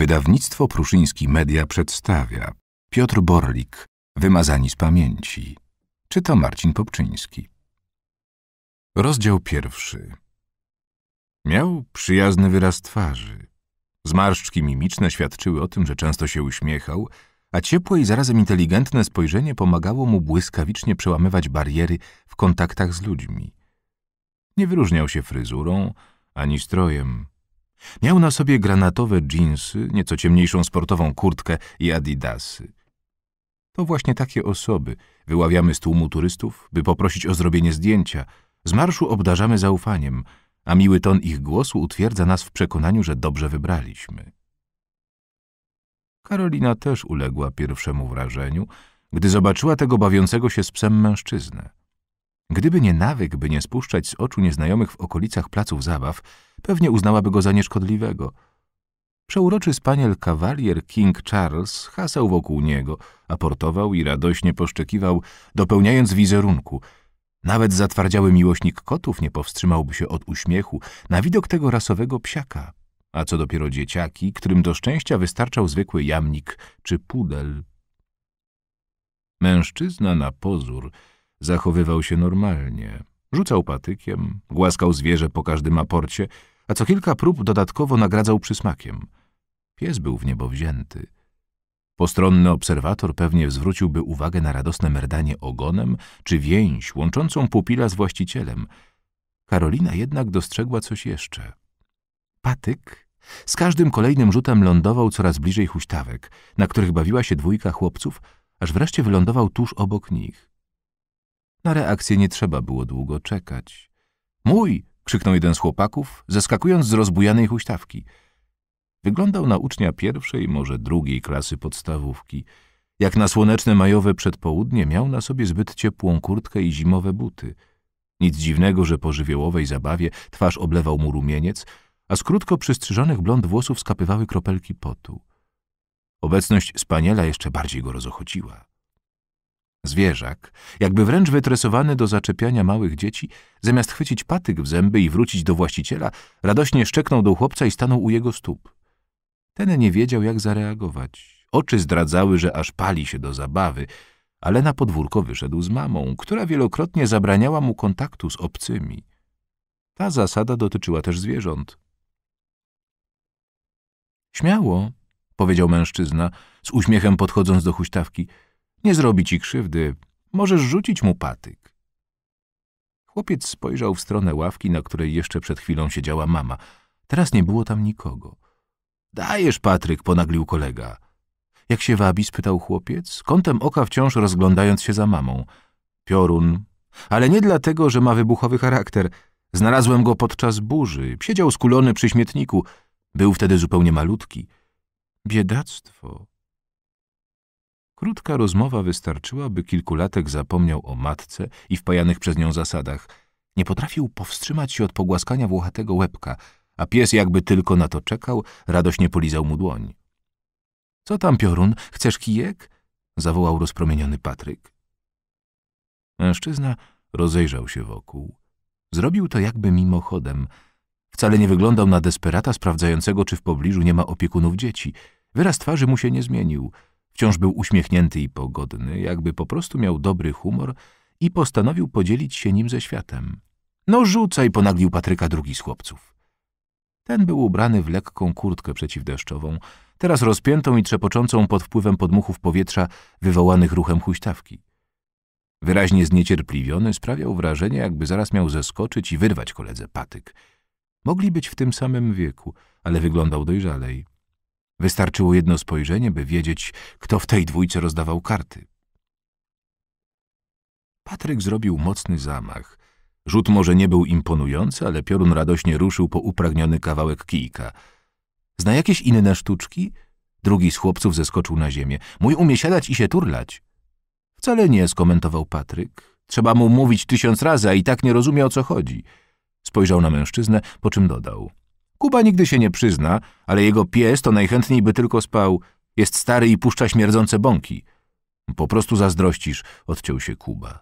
Wydawnictwo Pruszyński Media przedstawia Piotr Borlik, Wymazani z pamięci. Czyta Marcin Popczyński. Rozdział pierwszy. Miał przyjazny wyraz twarzy. Zmarszczki mimiczne świadczyły o tym, że często się uśmiechał, a ciepłe i zarazem inteligentne spojrzenie pomagało mu błyskawicznie przełamywać bariery w kontaktach z ludźmi. Nie wyróżniał się fryzurą ani strojem, Miał na sobie granatowe dżinsy, nieco ciemniejszą sportową kurtkę i adidasy. To właśnie takie osoby wyławiamy z tłumu turystów, by poprosić o zrobienie zdjęcia. Z marszu obdarzamy zaufaniem, a miły ton ich głosu utwierdza nas w przekonaniu, że dobrze wybraliśmy. Karolina też uległa pierwszemu wrażeniu, gdy zobaczyła tego bawiącego się z psem mężczyznę. Gdyby nie nawyk, by nie spuszczać z oczu nieznajomych w okolicach placów zabaw, pewnie uznałaby go za nieszkodliwego. Przeuroczy spaniel kawalier King Charles hasał wokół niego, aportował i radośnie poszczekiwał, dopełniając wizerunku. Nawet zatwardziały miłośnik kotów nie powstrzymałby się od uśmiechu na widok tego rasowego psiaka. A co dopiero dzieciaki, którym do szczęścia wystarczał zwykły jamnik czy pudel. Mężczyzna na pozór – Zachowywał się normalnie. Rzucał patykiem, głaskał zwierzę po każdym aporcie, a co kilka prób dodatkowo nagradzał przysmakiem. Pies był w niebo wzięty. Postronny obserwator pewnie zwróciłby uwagę na radosne merdanie ogonem czy więź łączącą pupila z właścicielem. Karolina jednak dostrzegła coś jeszcze. Patyk z każdym kolejnym rzutem lądował coraz bliżej huśtawek, na których bawiła się dwójka chłopców, aż wreszcie wylądował tuż obok nich. Na reakcję nie trzeba było długo czekać. Mój! krzyknął jeden z chłopaków, zeskakując z rozbujanej huśtawki. Wyglądał na ucznia pierwszej, może drugiej klasy podstawówki. Jak na słoneczne majowe przedpołudnie miał na sobie zbyt ciepłą kurtkę i zimowe buty. Nic dziwnego, że po żywiołowej zabawie twarz oblewał mu rumieniec, a z krótko przystrzyżonych blond włosów skapywały kropelki potu. Obecność spaniela jeszcze bardziej go rozochodziła. Zwierzak, jakby wręcz wytresowany do zaczepiania małych dzieci, zamiast chwycić patyk w zęby i wrócić do właściciela, radośnie szczeknął do chłopca i stanął u jego stóp. Ten nie wiedział, jak zareagować. Oczy zdradzały, że aż pali się do zabawy, ale na podwórko wyszedł z mamą, która wielokrotnie zabraniała mu kontaktu z obcymi. Ta zasada dotyczyła też zwierząt. Śmiało, powiedział mężczyzna, z uśmiechem podchodząc do huśtawki – nie zrobi ci krzywdy. Możesz rzucić mu patyk. Chłopiec spojrzał w stronę ławki, na której jeszcze przed chwilą siedziała mama. Teraz nie było tam nikogo. Dajesz, Patryk, ponaglił kolega. Jak się wabi? spytał chłopiec, kątem oka wciąż rozglądając się za mamą. Piorun. Ale nie dlatego, że ma wybuchowy charakter. Znalazłem go podczas burzy. Siedział skulony przy śmietniku. Był wtedy zupełnie malutki. Biedactwo. Krótka rozmowa wystarczyła, by kilkulatek zapomniał o matce i wpajanych przez nią zasadach. Nie potrafił powstrzymać się od pogłaskania włochatego łebka, a pies jakby tylko na to czekał, radośnie polizał mu dłoń. — Co tam, piorun, chcesz kijek? — zawołał rozpromieniony Patryk. Mężczyzna rozejrzał się wokół. Zrobił to jakby mimochodem. Wcale nie wyglądał na desperata sprawdzającego, czy w pobliżu nie ma opiekunów dzieci. Wyraz twarzy mu się nie zmienił — Wciąż był uśmiechnięty i pogodny, jakby po prostu miał dobry humor i postanowił podzielić się nim ze światem. No rzucaj, ponaglił Patryka drugi z chłopców. Ten był ubrany w lekką kurtkę przeciwdeszczową, teraz rozpiętą i trzepoczącą pod wpływem podmuchów powietrza wywołanych ruchem huśtawki. Wyraźnie zniecierpliwiony sprawiał wrażenie, jakby zaraz miał zeskoczyć i wyrwać koledze patyk. Mogli być w tym samym wieku, ale wyglądał dojrzalej. Wystarczyło jedno spojrzenie, by wiedzieć, kto w tej dwójce rozdawał karty. Patryk zrobił mocny zamach. Rzut może nie był imponujący, ale piorun radośnie ruszył po upragniony kawałek kijka. Zna jakieś inne sztuczki? Drugi z chłopców zeskoczył na ziemię. Mój umie siadać i się turlać. Wcale nie, skomentował Patryk. Trzeba mu mówić tysiąc razy, a i tak nie rozumie, o co chodzi. Spojrzał na mężczyznę, po czym dodał. Kuba nigdy się nie przyzna, ale jego pies to najchętniej by tylko spał. Jest stary i puszcza śmierdzące bąki. Po prostu zazdrościsz, odciął się Kuba.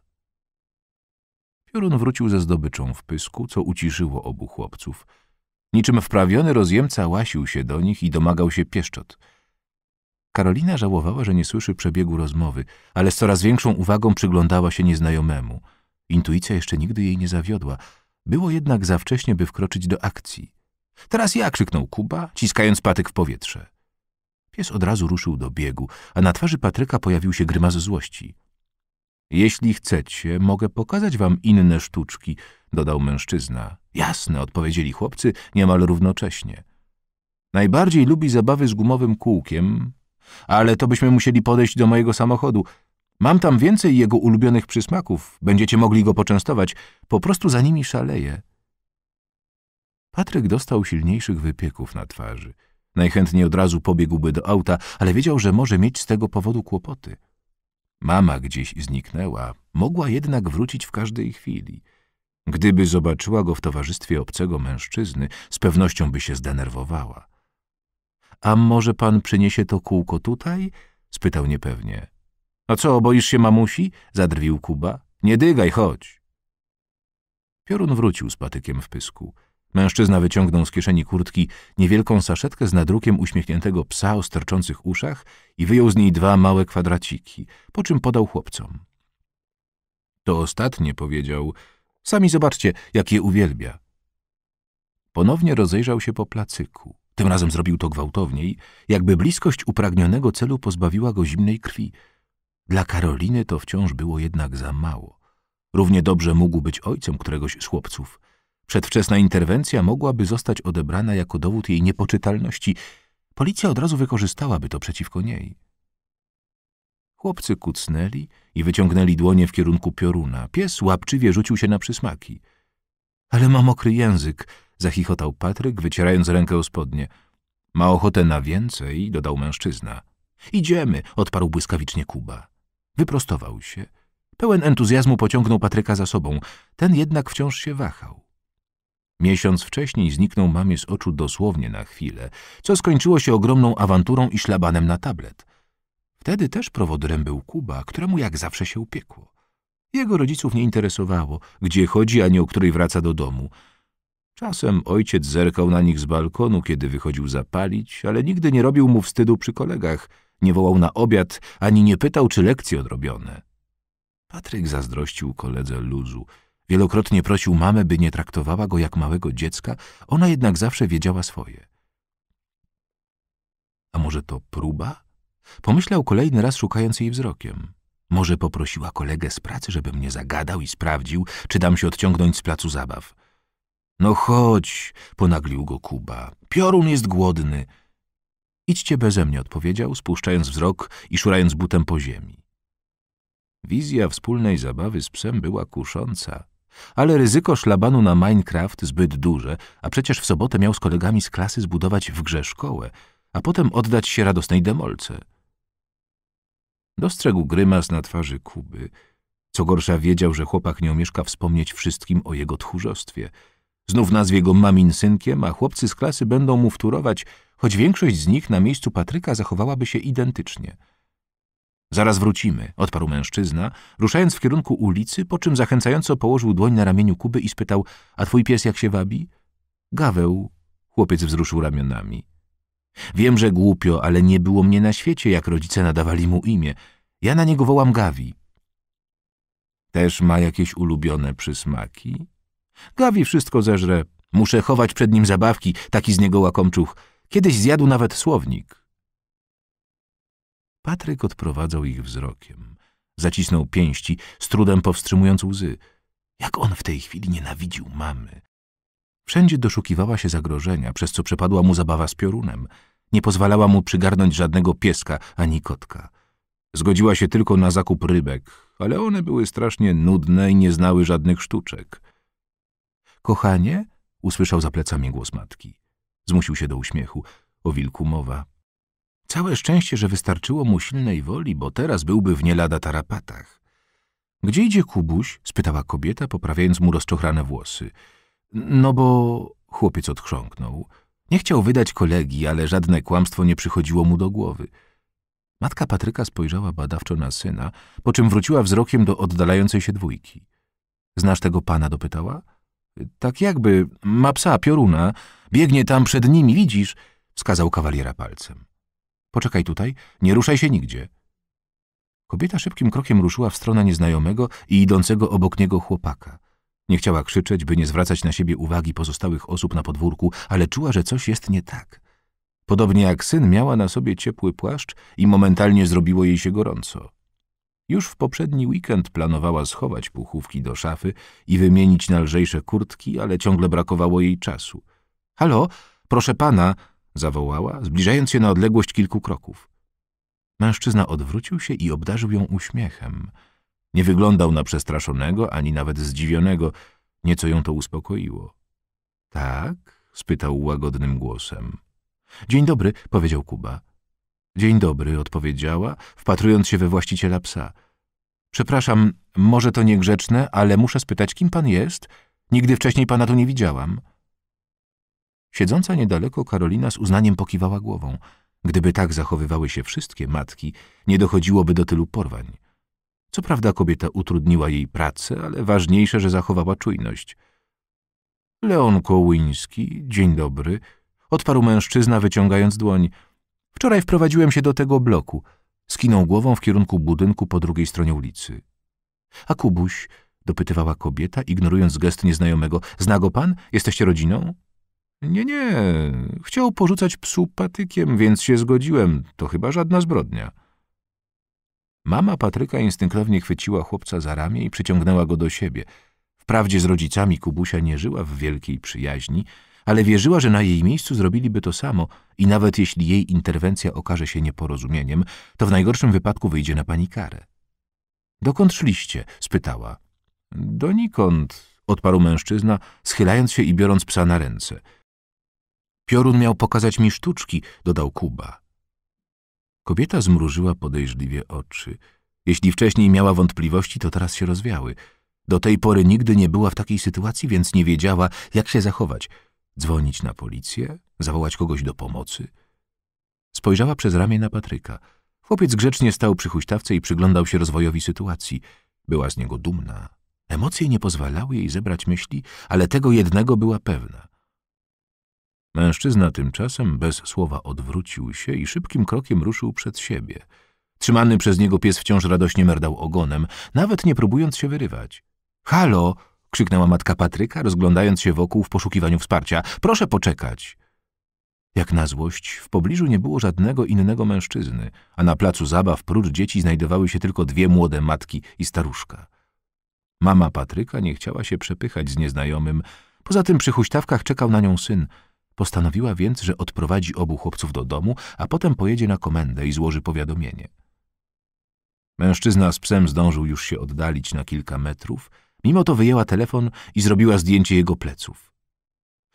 Piorun wrócił ze zdobyczą w pysku, co uciszyło obu chłopców. Niczym wprawiony rozjemca łasił się do nich i domagał się pieszczot. Karolina żałowała, że nie słyszy przebiegu rozmowy, ale z coraz większą uwagą przyglądała się nieznajomemu. Intuicja jeszcze nigdy jej nie zawiodła. Było jednak za wcześnie, by wkroczyć do akcji. Teraz ja! krzyknął Kuba, ciskając patyk w powietrze. Pies od razu ruszył do biegu, a na twarzy Patryka pojawił się grymas złości. Jeśli chcecie, mogę pokazać wam inne sztuczki, dodał mężczyzna. Jasne, odpowiedzieli chłopcy niemal równocześnie. Najbardziej lubi zabawy z gumowym kółkiem, ale to byśmy musieli podejść do mojego samochodu. Mam tam więcej jego ulubionych przysmaków, będziecie mogli go poczęstować. Po prostu za nimi szaleje. Patryk dostał silniejszych wypieków na twarzy. Najchętniej od razu pobiegłby do auta, ale wiedział, że może mieć z tego powodu kłopoty. Mama gdzieś zniknęła, mogła jednak wrócić w każdej chwili. Gdyby zobaczyła go w towarzystwie obcego mężczyzny, z pewnością by się zdenerwowała. — A może pan przyniesie to kółko tutaj? — spytał niepewnie. — A co, boisz się mamusi? — zadrwił Kuba. — Nie dygaj, chodź. Piorun wrócił z patykiem w pysku. Mężczyzna wyciągnął z kieszeni kurtki niewielką saszetkę z nadrukiem uśmiechniętego psa o sterczących uszach i wyjął z niej dwa małe kwadraciki, po czym podał chłopcom. To ostatnie powiedział. Sami zobaczcie, jak je uwielbia. Ponownie rozejrzał się po placyku. Tym razem zrobił to gwałtowniej, jakby bliskość upragnionego celu pozbawiła go zimnej krwi. Dla Karoliny to wciąż było jednak za mało. Równie dobrze mógł być ojcem któregoś z chłopców – Przedwczesna interwencja mogłaby zostać odebrana jako dowód jej niepoczytalności. Policja od razu wykorzystałaby to przeciwko niej. Chłopcy kucnęli i wyciągnęli dłonie w kierunku pioruna. Pies łapczywie rzucił się na przysmaki. Ale mam okry język, zachichotał Patryk, wycierając rękę o spodnie. Ma ochotę na więcej, dodał mężczyzna. Idziemy, odparł błyskawicznie Kuba. Wyprostował się. Pełen entuzjazmu pociągnął Patryka za sobą. Ten jednak wciąż się wahał. Miesiąc wcześniej zniknął mamie z oczu dosłownie na chwilę, co skończyło się ogromną awanturą i ślabanem na tablet. Wtedy też prowodrem był Kuba, któremu jak zawsze się upiekło. Jego rodziców nie interesowało, gdzie chodzi, a nie o której wraca do domu. Czasem ojciec zerkał na nich z balkonu, kiedy wychodził zapalić, ale nigdy nie robił mu wstydu przy kolegach, nie wołał na obiad, ani nie pytał, czy lekcje odrobione. Patryk zazdrościł koledze luzu – Wielokrotnie prosił mamę, by nie traktowała go jak małego dziecka, ona jednak zawsze wiedziała swoje. A może to próba? Pomyślał kolejny raz, szukając jej wzrokiem. Może poprosiła kolegę z pracy, żeby mnie zagadał i sprawdził, czy dam się odciągnąć z placu zabaw. No chodź, ponaglił go Kuba. Piorun jest głodny. Idźcie beze mnie, odpowiedział, spuszczając wzrok i szurając butem po ziemi. Wizja wspólnej zabawy z psem była kusząca. Ale ryzyko szlabanu na Minecraft zbyt duże, a przecież w sobotę miał z kolegami z klasy zbudować w grze szkołę, a potem oddać się radosnej demolce. Dostrzegł grymas na twarzy Kuby. Co gorsza, wiedział, że chłopak nie omieszka wspomnieć wszystkim o jego tchórzostwie. Znów nazwie go mamin synkiem, a chłopcy z klasy będą mu wturować, choć większość z nich na miejscu Patryka zachowałaby się identycznie – Zaraz wrócimy, odparł mężczyzna, ruszając w kierunku ulicy, po czym zachęcająco położył dłoń na ramieniu Kuby i spytał, a twój pies jak się wabi? Gaweł. Chłopiec wzruszył ramionami. Wiem, że głupio, ale nie było mnie na świecie, jak rodzice nadawali mu imię. Ja na niego wołam Gawi. Też ma jakieś ulubione przysmaki? Gawi wszystko zeżre. Muszę chować przed nim zabawki, taki z niego łakomczuch. Kiedyś zjadł nawet słownik. Patryk odprowadzał ich wzrokiem. Zacisnął pięści, z trudem powstrzymując łzy. Jak on w tej chwili nienawidził mamy. Wszędzie doszukiwała się zagrożenia, przez co przepadła mu zabawa z piorunem. Nie pozwalała mu przygarnąć żadnego pieska ani kotka. Zgodziła się tylko na zakup rybek, ale one były strasznie nudne i nie znały żadnych sztuczek. Kochanie? usłyszał za plecami głos matki. Zmusił się do uśmiechu. O wilku mowa. Całe szczęście, że wystarczyło mu silnej woli, bo teraz byłby w nie lada tarapatach. Gdzie idzie Kubuś? spytała kobieta, poprawiając mu rozczochrane włosy. No bo chłopiec odchrząknął. Nie chciał wydać kolegi, ale żadne kłamstwo nie przychodziło mu do głowy. Matka Patryka spojrzała badawczo na syna, po czym wróciła wzrokiem do oddalającej się dwójki. Znasz tego pana? dopytała. Tak jakby, ma psa, pioruna, biegnie tam przed nimi, widzisz? wskazał kawaliera palcem. Poczekaj tutaj, nie ruszaj się nigdzie. Kobieta szybkim krokiem ruszyła w stronę nieznajomego i idącego obok niego chłopaka. Nie chciała krzyczeć, by nie zwracać na siebie uwagi pozostałych osób na podwórku, ale czuła, że coś jest nie tak. Podobnie jak syn miała na sobie ciepły płaszcz i momentalnie zrobiło jej się gorąco. Już w poprzedni weekend planowała schować puchówki do szafy i wymienić na lżejsze kurtki, ale ciągle brakowało jej czasu. — Halo, proszę pana! zawołała, zbliżając się na odległość kilku kroków. Mężczyzna odwrócił się i obdarzył ją uśmiechem. Nie wyglądał na przestraszonego, ani nawet zdziwionego. Nieco ją to uspokoiło. — Tak? — spytał łagodnym głosem. — Dzień dobry — powiedział Kuba. — Dzień dobry — odpowiedziała, wpatrując się we właściciela psa. — Przepraszam, może to niegrzeczne, ale muszę spytać, kim pan jest? Nigdy wcześniej pana tu nie widziałam. — Siedząca niedaleko Karolina z uznaniem pokiwała głową. Gdyby tak zachowywały się wszystkie matki, nie dochodziłoby do tylu porwań. Co prawda kobieta utrudniła jej pracę, ale ważniejsze, że zachowała czujność. Leon Kołyński, dzień dobry, odparł mężczyzna, wyciągając dłoń. Wczoraj wprowadziłem się do tego bloku. Skinął głową w kierunku budynku po drugiej stronie ulicy. A Kubuś, dopytywała kobieta, ignorując gest nieznajomego, zna go pan? Jesteście rodziną? Nie, nie, chciał porzucać psu patykiem, więc się zgodziłem. To chyba żadna zbrodnia. Mama Patryka instynktownie chwyciła chłopca za ramię i przyciągnęła go do siebie. Wprawdzie z rodzicami Kubusia nie żyła w wielkiej przyjaźni, ale wierzyła, że na jej miejscu zrobiliby to samo i nawet jeśli jej interwencja okaże się nieporozumieniem, to w najgorszym wypadku wyjdzie na pani karę. Dokąd szliście? spytała. Donikąd, odparł mężczyzna, schylając się i biorąc psa na ręce – Piorun miał pokazać mi sztuczki, dodał Kuba. Kobieta zmrużyła podejrzliwie oczy. Jeśli wcześniej miała wątpliwości, to teraz się rozwiały. Do tej pory nigdy nie była w takiej sytuacji, więc nie wiedziała, jak się zachować. Dzwonić na policję? Zawołać kogoś do pomocy? Spojrzała przez ramię na Patryka. Chłopiec grzecznie stał przy huśtawce i przyglądał się rozwojowi sytuacji. Była z niego dumna. Emocje nie pozwalały jej zebrać myśli, ale tego jednego była pewna. Mężczyzna tymczasem bez słowa odwrócił się i szybkim krokiem ruszył przed siebie. Trzymany przez niego pies wciąż radośnie merdał ogonem, nawet nie próbując się wyrywać. — Halo! — krzyknęła matka Patryka, rozglądając się wokół w poszukiwaniu wsparcia. — Proszę poczekać! Jak na złość, w pobliżu nie było żadnego innego mężczyzny, a na placu zabaw prócz dzieci znajdowały się tylko dwie młode matki i staruszka. Mama Patryka nie chciała się przepychać z nieznajomym, poza tym przy huśtawkach czekał na nią syn — Postanowiła więc, że odprowadzi obu chłopców do domu, a potem pojedzie na komendę i złoży powiadomienie. Mężczyzna z psem zdążył już się oddalić na kilka metrów, mimo to wyjęła telefon i zrobiła zdjęcie jego pleców.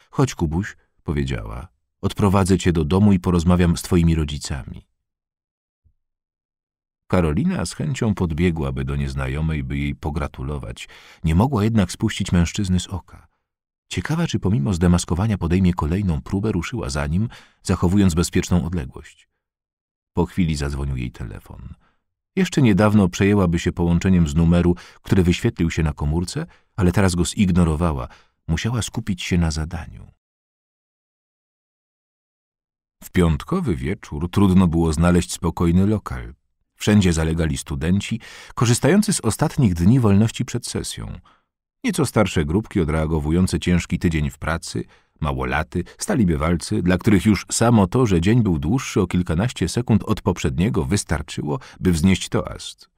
Chodź, Kubuś, powiedziała, odprowadzę cię do domu i porozmawiam z twoimi rodzicami. Karolina z chęcią podbiegłaby do nieznajomej, by jej pogratulować. Nie mogła jednak spuścić mężczyzny z oka. Ciekawa, czy pomimo zdemaskowania podejmie kolejną próbę, ruszyła za nim, zachowując bezpieczną odległość. Po chwili zadzwonił jej telefon. Jeszcze niedawno przejęłaby się połączeniem z numeru, który wyświetlił się na komórce, ale teraz go zignorowała. Musiała skupić się na zadaniu. W piątkowy wieczór trudno było znaleźć spokojny lokal. Wszędzie zalegali studenci, korzystający z ostatnich dni wolności przed sesją – Nieco starsze grupki odreagowujące ciężki tydzień w pracy, małolaty, stali bywalcy, dla których już samo to, że dzień był dłuższy o kilkanaście sekund od poprzedniego, wystarczyło, by wznieść toast.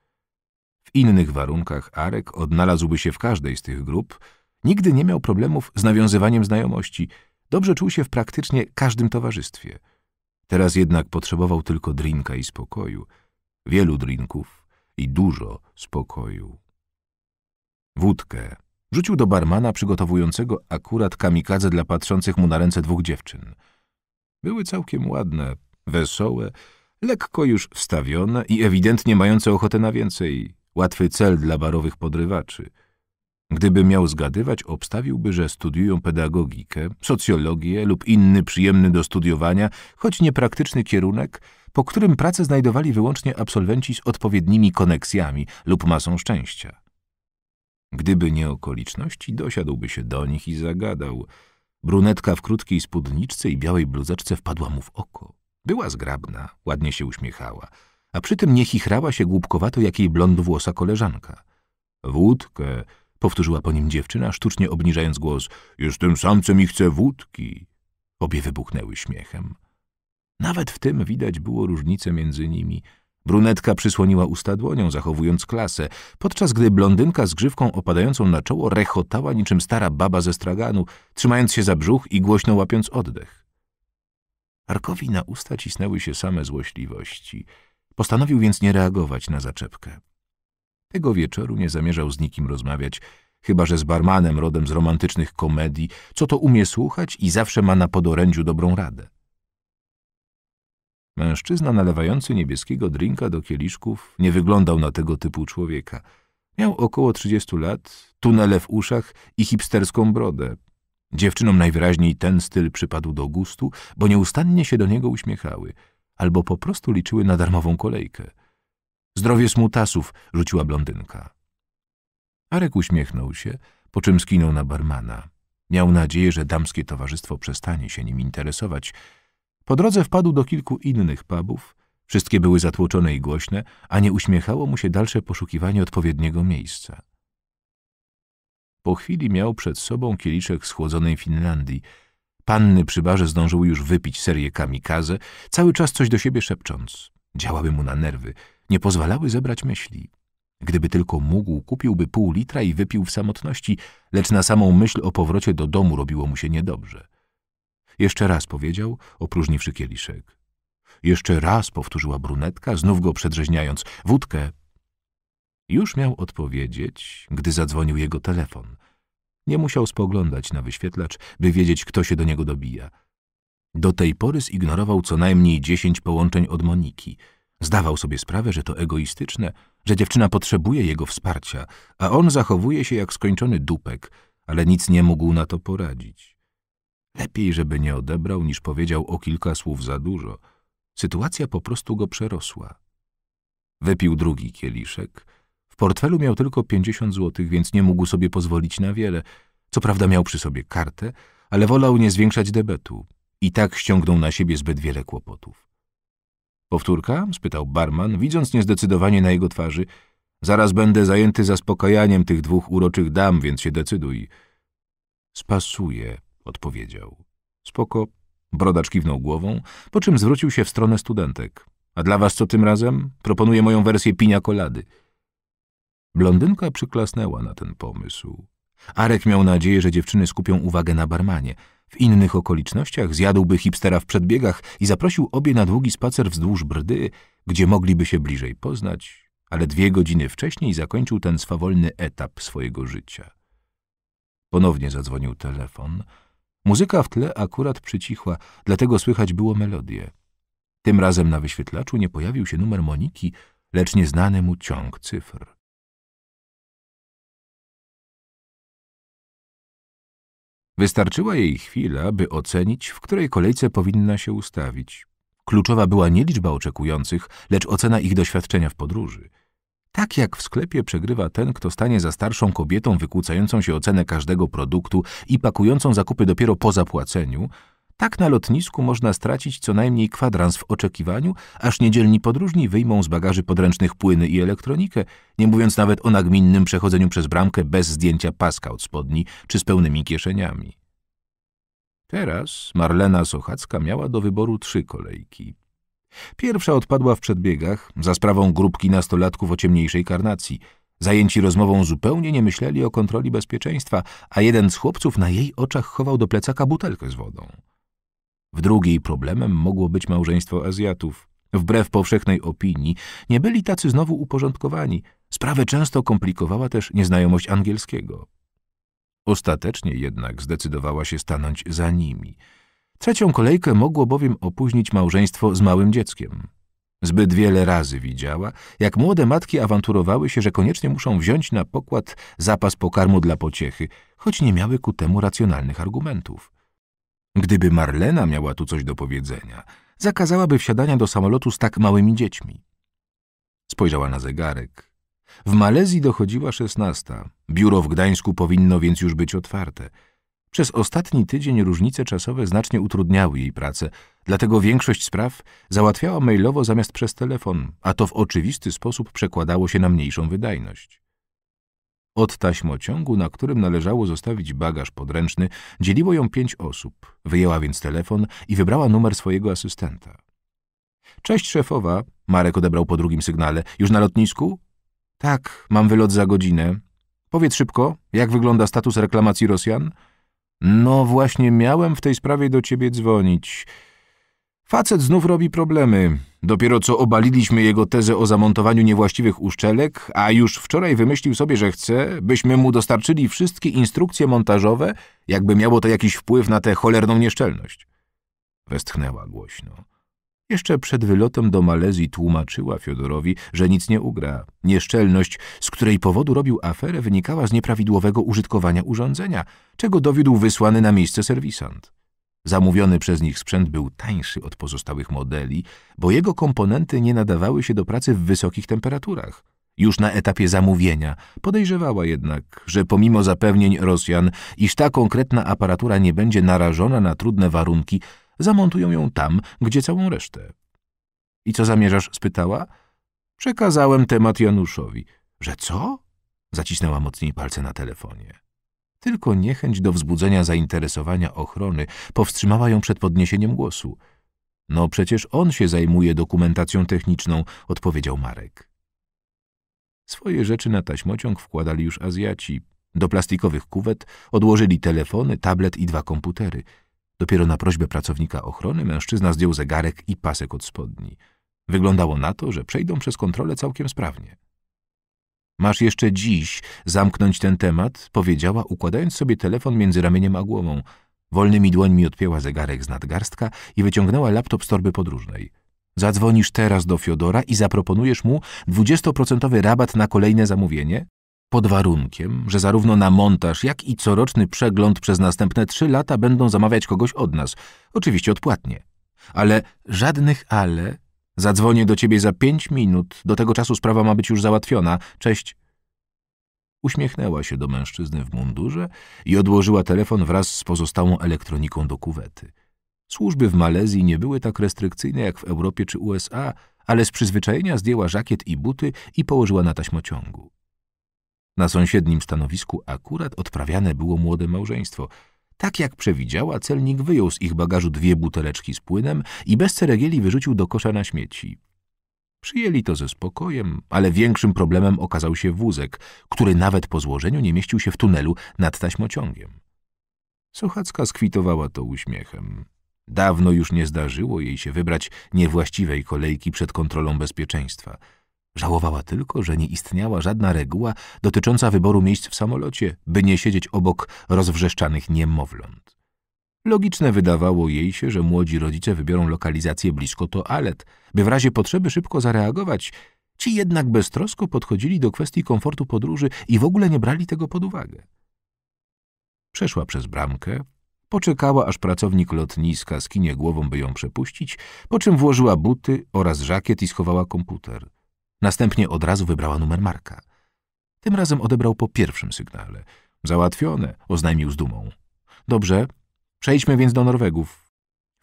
W innych warunkach Arek odnalazłby się w każdej z tych grup, nigdy nie miał problemów z nawiązywaniem znajomości, dobrze czuł się w praktycznie każdym towarzystwie. Teraz jednak potrzebował tylko drinka i spokoju, wielu drinków i dużo spokoju. Wódkę, Rzucił do barmana przygotowującego akurat kamikadze dla patrzących mu na ręce dwóch dziewczyn. Były całkiem ładne, wesołe, lekko już wstawione i ewidentnie mające ochotę na więcej. Łatwy cel dla barowych podrywaczy. Gdyby miał zgadywać, obstawiłby, że studiują pedagogikę, socjologię lub inny przyjemny do studiowania, choć niepraktyczny kierunek, po którym pracę znajdowali wyłącznie absolwenci z odpowiednimi koneksjami lub masą szczęścia. Gdyby nie okoliczności, dosiadłby się do nich i zagadał. Brunetka w krótkiej spódniczce i białej bluzeczce wpadła mu w oko. Była zgrabna, ładnie się uśmiechała, a przy tym nie chichrała się głupkowato jak jej blond włosa koleżanka. Wódkę, powtórzyła po nim dziewczyna, sztucznie obniżając głos. Jestem samcem i chcę wódki. Obie wybuchnęły śmiechem. Nawet w tym widać było różnicę między nimi – Brunetka przysłoniła usta dłonią, zachowując klasę, podczas gdy blondynka z grzywką opadającą na czoło rechotała niczym stara baba ze straganu, trzymając się za brzuch i głośno łapiąc oddech. Arkowi na usta cisnęły się same złośliwości. Postanowił więc nie reagować na zaczepkę. Tego wieczoru nie zamierzał z nikim rozmawiać, chyba że z barmanem rodem z romantycznych komedii, co to umie słuchać i zawsze ma na podorędziu dobrą radę. Mężczyzna nalewający niebieskiego drinka do kieliszków nie wyglądał na tego typu człowieka. Miał około 30 lat, tunele w uszach i hipsterską brodę. Dziewczynom najwyraźniej ten styl przypadł do gustu, bo nieustannie się do niego uśmiechały, albo po prostu liczyły na darmową kolejkę. Zdrowie smutasów, rzuciła blondynka. Arek uśmiechnął się, po czym skinął na barmana. Miał nadzieję, że damskie towarzystwo przestanie się nim interesować, po drodze wpadł do kilku innych pubów, wszystkie były zatłoczone i głośne, a nie uśmiechało mu się dalsze poszukiwanie odpowiedniego miejsca. Po chwili miał przed sobą kieliszek schłodzonej Finlandii. Panny przy barze zdążyły już wypić serię kamikaze, cały czas coś do siebie szepcząc. Działały mu na nerwy, nie pozwalały zebrać myśli. Gdyby tylko mógł, kupiłby pół litra i wypił w samotności, lecz na samą myśl o powrocie do domu robiło mu się niedobrze. Jeszcze raz powiedział, opróżniwszy kieliszek. Jeszcze raz powtórzyła brunetka, znów go przedrzeźniając. Wódkę. Już miał odpowiedzieć, gdy zadzwonił jego telefon. Nie musiał spoglądać na wyświetlacz, by wiedzieć, kto się do niego dobija. Do tej pory zignorował co najmniej dziesięć połączeń od Moniki. Zdawał sobie sprawę, że to egoistyczne, że dziewczyna potrzebuje jego wsparcia, a on zachowuje się jak skończony dupek, ale nic nie mógł na to poradzić. Lepiej, żeby nie odebrał, niż powiedział o kilka słów za dużo. Sytuacja po prostu go przerosła. Wypił drugi kieliszek. W portfelu miał tylko pięćdziesiąt złotych, więc nie mógł sobie pozwolić na wiele. Co prawda miał przy sobie kartę, ale wolał nie zwiększać debetu. I tak ściągnął na siebie zbyt wiele kłopotów. Powtórka? spytał barman, widząc niezdecydowanie na jego twarzy. Zaraz będę zajęty zaspokajaniem tych dwóch uroczych dam, więc się decyduj. Spasuje, odpowiedział. Spoko. Brodacz kiwnął głową, po czym zwrócił się w stronę studentek. A dla was co tym razem? Proponuję moją wersję pinia kolady. Blondynka przyklasnęła na ten pomysł. Arek miał nadzieję, że dziewczyny skupią uwagę na barmanie. W innych okolicznościach zjadłby hipstera w przedbiegach i zaprosił obie na długi spacer wzdłuż brdy, gdzie mogliby się bliżej poznać, ale dwie godziny wcześniej zakończył ten swawolny etap swojego życia. Ponownie zadzwonił telefon – Muzyka w tle akurat przycichła, dlatego słychać było melodię. Tym razem na wyświetlaczu nie pojawił się numer Moniki, lecz nieznany mu ciąg cyfr. Wystarczyła jej chwila, by ocenić, w której kolejce powinna się ustawić. Kluczowa była nie liczba oczekujących, lecz ocena ich doświadczenia w podróży. Tak jak w sklepie przegrywa ten, kto stanie za starszą kobietą wykłócającą się ocenę każdego produktu i pakującą zakupy dopiero po zapłaceniu, tak na lotnisku można stracić co najmniej kwadrans w oczekiwaniu, aż niedzielni podróżni wyjmą z bagaży podręcznych płyny i elektronikę, nie mówiąc nawet o nagminnym przechodzeniu przez bramkę bez zdjęcia paska od spodni czy z pełnymi kieszeniami. Teraz Marlena Sochacka miała do wyboru trzy kolejki. Pierwsza odpadła w przedbiegach, za sprawą grupki nastolatków o ciemniejszej karnacji. Zajęci rozmową zupełnie nie myśleli o kontroli bezpieczeństwa, a jeden z chłopców na jej oczach chował do plecaka butelkę z wodą. W drugiej problemem mogło być małżeństwo Azjatów. Wbrew powszechnej opinii, nie byli tacy znowu uporządkowani. Sprawę często komplikowała też nieznajomość angielskiego. Ostatecznie jednak zdecydowała się stanąć za nimi – Trzecią kolejkę mogło bowiem opóźnić małżeństwo z małym dzieckiem. Zbyt wiele razy widziała, jak młode matki awanturowały się, że koniecznie muszą wziąć na pokład zapas pokarmu dla pociechy, choć nie miały ku temu racjonalnych argumentów. Gdyby Marlena miała tu coś do powiedzenia, zakazałaby wsiadania do samolotu z tak małymi dziećmi. Spojrzała na zegarek. W Malezji dochodziła szesnasta. Biuro w Gdańsku powinno więc już być otwarte – przez ostatni tydzień różnice czasowe znacznie utrudniały jej pracę, dlatego większość spraw załatwiała mailowo zamiast przez telefon, a to w oczywisty sposób przekładało się na mniejszą wydajność. Od taśmociągu, na którym należało zostawić bagaż podręczny, dzieliło ją pięć osób. Wyjęła więc telefon i wybrała numer swojego asystenta. Cześć szefowa, Marek odebrał po drugim sygnale. Już na lotnisku? Tak, mam wylot za godzinę. Powiedz szybko, jak wygląda status reklamacji Rosjan? No właśnie miałem w tej sprawie do ciebie dzwonić. Facet znów robi problemy. Dopiero co obaliliśmy jego tezę o zamontowaniu niewłaściwych uszczelek, a już wczoraj wymyślił sobie, że chce, byśmy mu dostarczyli wszystkie instrukcje montażowe, jakby miało to jakiś wpływ na tę cholerną nieszczelność. Westchnęła głośno. Jeszcze przed wylotem do Malezji tłumaczyła Fiodorowi, że nic nie ugra. Nieszczelność, z której powodu robił aferę, wynikała z nieprawidłowego użytkowania urządzenia, czego dowiódł wysłany na miejsce serwisant. Zamówiony przez nich sprzęt był tańszy od pozostałych modeli, bo jego komponenty nie nadawały się do pracy w wysokich temperaturach. Już na etapie zamówienia podejrzewała jednak, że pomimo zapewnień Rosjan, iż ta konkretna aparatura nie będzie narażona na trudne warunki, Zamontują ją tam, gdzie całą resztę. I co zamierzasz? spytała. Przekazałem temat Januszowi. Że co? Zacisnęła mocniej palce na telefonie. Tylko niechęć do wzbudzenia zainteresowania ochrony powstrzymała ją przed podniesieniem głosu. No przecież on się zajmuje dokumentacją techniczną, odpowiedział Marek. Swoje rzeczy na taśmociąg wkładali już Azjaci. Do plastikowych kuwet odłożyli telefony, tablet i dwa komputery – Dopiero na prośbę pracownika ochrony mężczyzna zdjął zegarek i pasek od spodni. Wyglądało na to, że przejdą przez kontrolę całkiem sprawnie. Masz jeszcze dziś zamknąć ten temat, powiedziała, układając sobie telefon między ramieniem a głową. Wolnymi dłońmi odpięła zegarek z nadgarstka i wyciągnęła laptop z torby podróżnej. Zadzwonisz teraz do Fiodora i zaproponujesz mu 20% rabat na kolejne zamówienie? Pod warunkiem, że zarówno na montaż, jak i coroczny przegląd przez następne trzy lata będą zamawiać kogoś od nas, oczywiście odpłatnie. Ale żadnych ale. Zadzwonię do ciebie za pięć minut, do tego czasu sprawa ma być już załatwiona. Cześć. Uśmiechnęła się do mężczyzny w mundurze i odłożyła telefon wraz z pozostałą elektroniką do kuwety. Służby w Malezji nie były tak restrykcyjne jak w Europie czy USA, ale z przyzwyczajenia zdjęła żakiet i buty i położyła na taśmociągu. Na sąsiednim stanowisku akurat odprawiane było młode małżeństwo. Tak jak przewidziała, celnik wyjął z ich bagażu dwie buteleczki z płynem i bez ceregieli wyrzucił do kosza na śmieci. Przyjęli to ze spokojem, ale większym problemem okazał się wózek, który nawet po złożeniu nie mieścił się w tunelu nad taśmociągiem. Sochacka skwitowała to uśmiechem. Dawno już nie zdarzyło jej się wybrać niewłaściwej kolejki przed kontrolą bezpieczeństwa – Żałowała tylko, że nie istniała żadna reguła dotycząca wyboru miejsc w samolocie, by nie siedzieć obok rozwrzeszczanych niemowląt. Logiczne wydawało jej się, że młodzi rodzice wybiorą lokalizację blisko toalet, by w razie potrzeby szybko zareagować. Ci jednak beztrosko podchodzili do kwestii komfortu podróży i w ogóle nie brali tego pod uwagę. Przeszła przez bramkę, Poczekała, aż pracownik lotniska skinie głową, by ją przepuścić, po czym włożyła buty oraz żakiet i schowała komputer. Następnie od razu wybrała numer Marka. Tym razem odebrał po pierwszym sygnale. Załatwione, oznajmił z dumą. Dobrze, przejdźmy więc do Norwegów.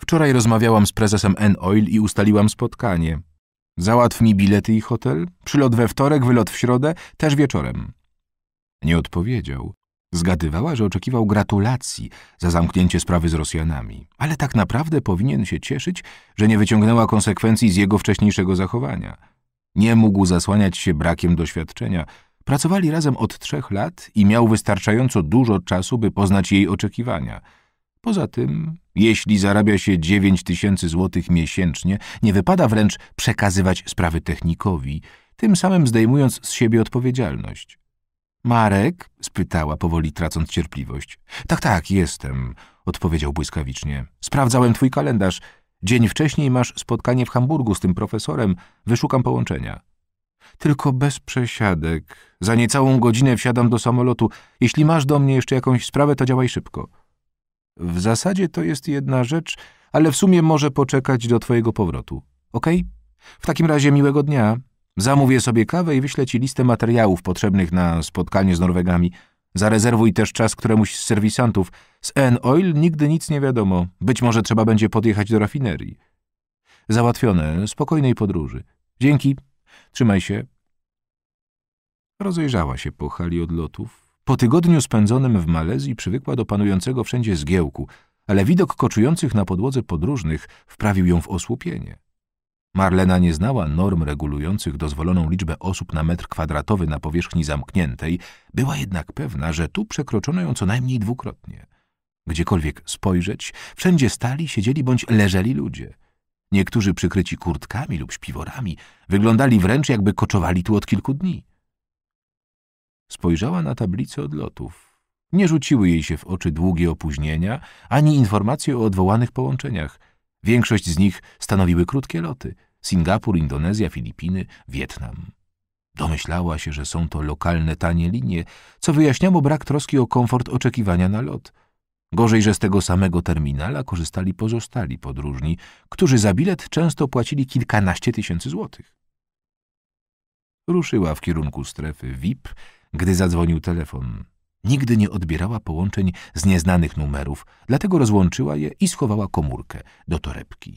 Wczoraj rozmawiałam z prezesem N-Oil i ustaliłam spotkanie. Załatw mi bilety i hotel, przylot we wtorek, wylot w środę, też wieczorem. Nie odpowiedział. Zgadywała, że oczekiwał gratulacji za zamknięcie sprawy z Rosjanami, ale tak naprawdę powinien się cieszyć, że nie wyciągnęła konsekwencji z jego wcześniejszego zachowania. Nie mógł zasłaniać się brakiem doświadczenia. Pracowali razem od trzech lat i miał wystarczająco dużo czasu, by poznać jej oczekiwania. Poza tym, jeśli zarabia się 9 tysięcy złotych miesięcznie, nie wypada wręcz przekazywać sprawy technikowi, tym samym zdejmując z siebie odpowiedzialność. Marek? spytała, powoli tracąc cierpliwość. Tak, tak, jestem, odpowiedział błyskawicznie. Sprawdzałem twój kalendarz. Dzień wcześniej masz spotkanie w Hamburgu z tym profesorem, wyszukam połączenia. Tylko bez przesiadek. Za niecałą godzinę wsiadam do samolotu. Jeśli masz do mnie jeszcze jakąś sprawę, to działaj szybko. W zasadzie to jest jedna rzecz, ale w sumie może poczekać do twojego powrotu. OK? W takim razie miłego dnia. Zamówię sobie kawę i wyślę ci listę materiałów potrzebnych na spotkanie z Norwegami. Zarezerwuj też czas któremuś z serwisantów. Z N-Oil nigdy nic nie wiadomo. Być może trzeba będzie podjechać do rafinerii. Załatwione. Spokojnej podróży. Dzięki. Trzymaj się. Rozejrzała się po hali odlotów. Po tygodniu spędzonym w Malezji przywykła do panującego wszędzie zgiełku, ale widok koczujących na podłodze podróżnych wprawił ją w osłupienie. Marlena nie znała norm regulujących dozwoloną liczbę osób na metr kwadratowy na powierzchni zamkniętej, była jednak pewna, że tu przekroczono ją co najmniej dwukrotnie. Gdziekolwiek spojrzeć, wszędzie stali, siedzieli bądź leżeli ludzie. Niektórzy przykryci kurtkami lub śpiworami wyglądali wręcz jakby koczowali tu od kilku dni. Spojrzała na tablicę odlotów. Nie rzuciły jej się w oczy długie opóźnienia, ani informacje o odwołanych połączeniach – Większość z nich stanowiły krótkie loty – Singapur, Indonezja, Filipiny, Wietnam. Domyślała się, że są to lokalne tanie linie, co wyjaśniało brak troski o komfort oczekiwania na lot. Gorzej, że z tego samego terminala korzystali pozostali podróżni, którzy za bilet często płacili kilkanaście tysięcy złotych. Ruszyła w kierunku strefy VIP, gdy zadzwonił telefon. Nigdy nie odbierała połączeń z nieznanych numerów, dlatego rozłączyła je i schowała komórkę do torebki.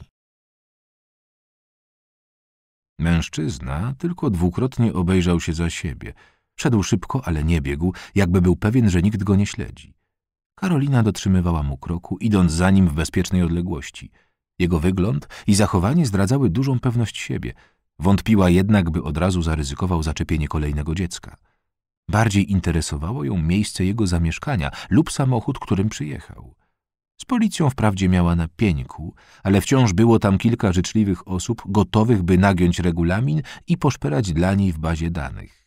Mężczyzna tylko dwukrotnie obejrzał się za siebie. Szedł szybko, ale nie biegł, jakby był pewien, że nikt go nie śledzi. Karolina dotrzymywała mu kroku, idąc za nim w bezpiecznej odległości. Jego wygląd i zachowanie zdradzały dużą pewność siebie. Wątpiła jednak, by od razu zaryzykował zaczepienie kolejnego dziecka. Bardziej interesowało ją miejsce jego zamieszkania lub samochód, którym przyjechał. Z policją wprawdzie miała na pieńku, ale wciąż było tam kilka życzliwych osób gotowych, by nagiąć regulamin i poszperać dla niej w bazie danych.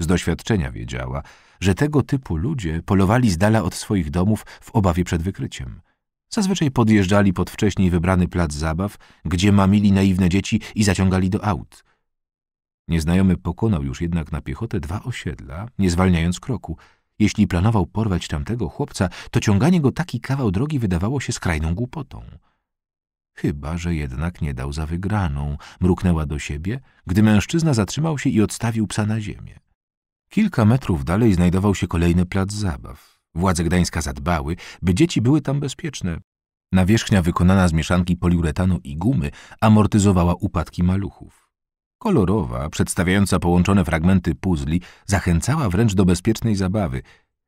Z doświadczenia wiedziała, że tego typu ludzie polowali z dala od swoich domów w obawie przed wykryciem. Zazwyczaj podjeżdżali pod wcześniej wybrany plac zabaw, gdzie mamili naiwne dzieci i zaciągali do aut. Nieznajomy pokonał już jednak na piechotę dwa osiedla, nie zwalniając kroku. Jeśli planował porwać tamtego chłopca, to ciąganie go taki kawał drogi wydawało się skrajną głupotą. Chyba, że jednak nie dał za wygraną, mruknęła do siebie, gdy mężczyzna zatrzymał się i odstawił psa na ziemię. Kilka metrów dalej znajdował się kolejny plac zabaw. Władze Gdańska zadbały, by dzieci były tam bezpieczne. Nawierzchnia wykonana z mieszanki poliuretanu i gumy amortyzowała upadki maluchów kolorowa, przedstawiająca połączone fragmenty puzli, zachęcała wręcz do bezpiecznej zabawy.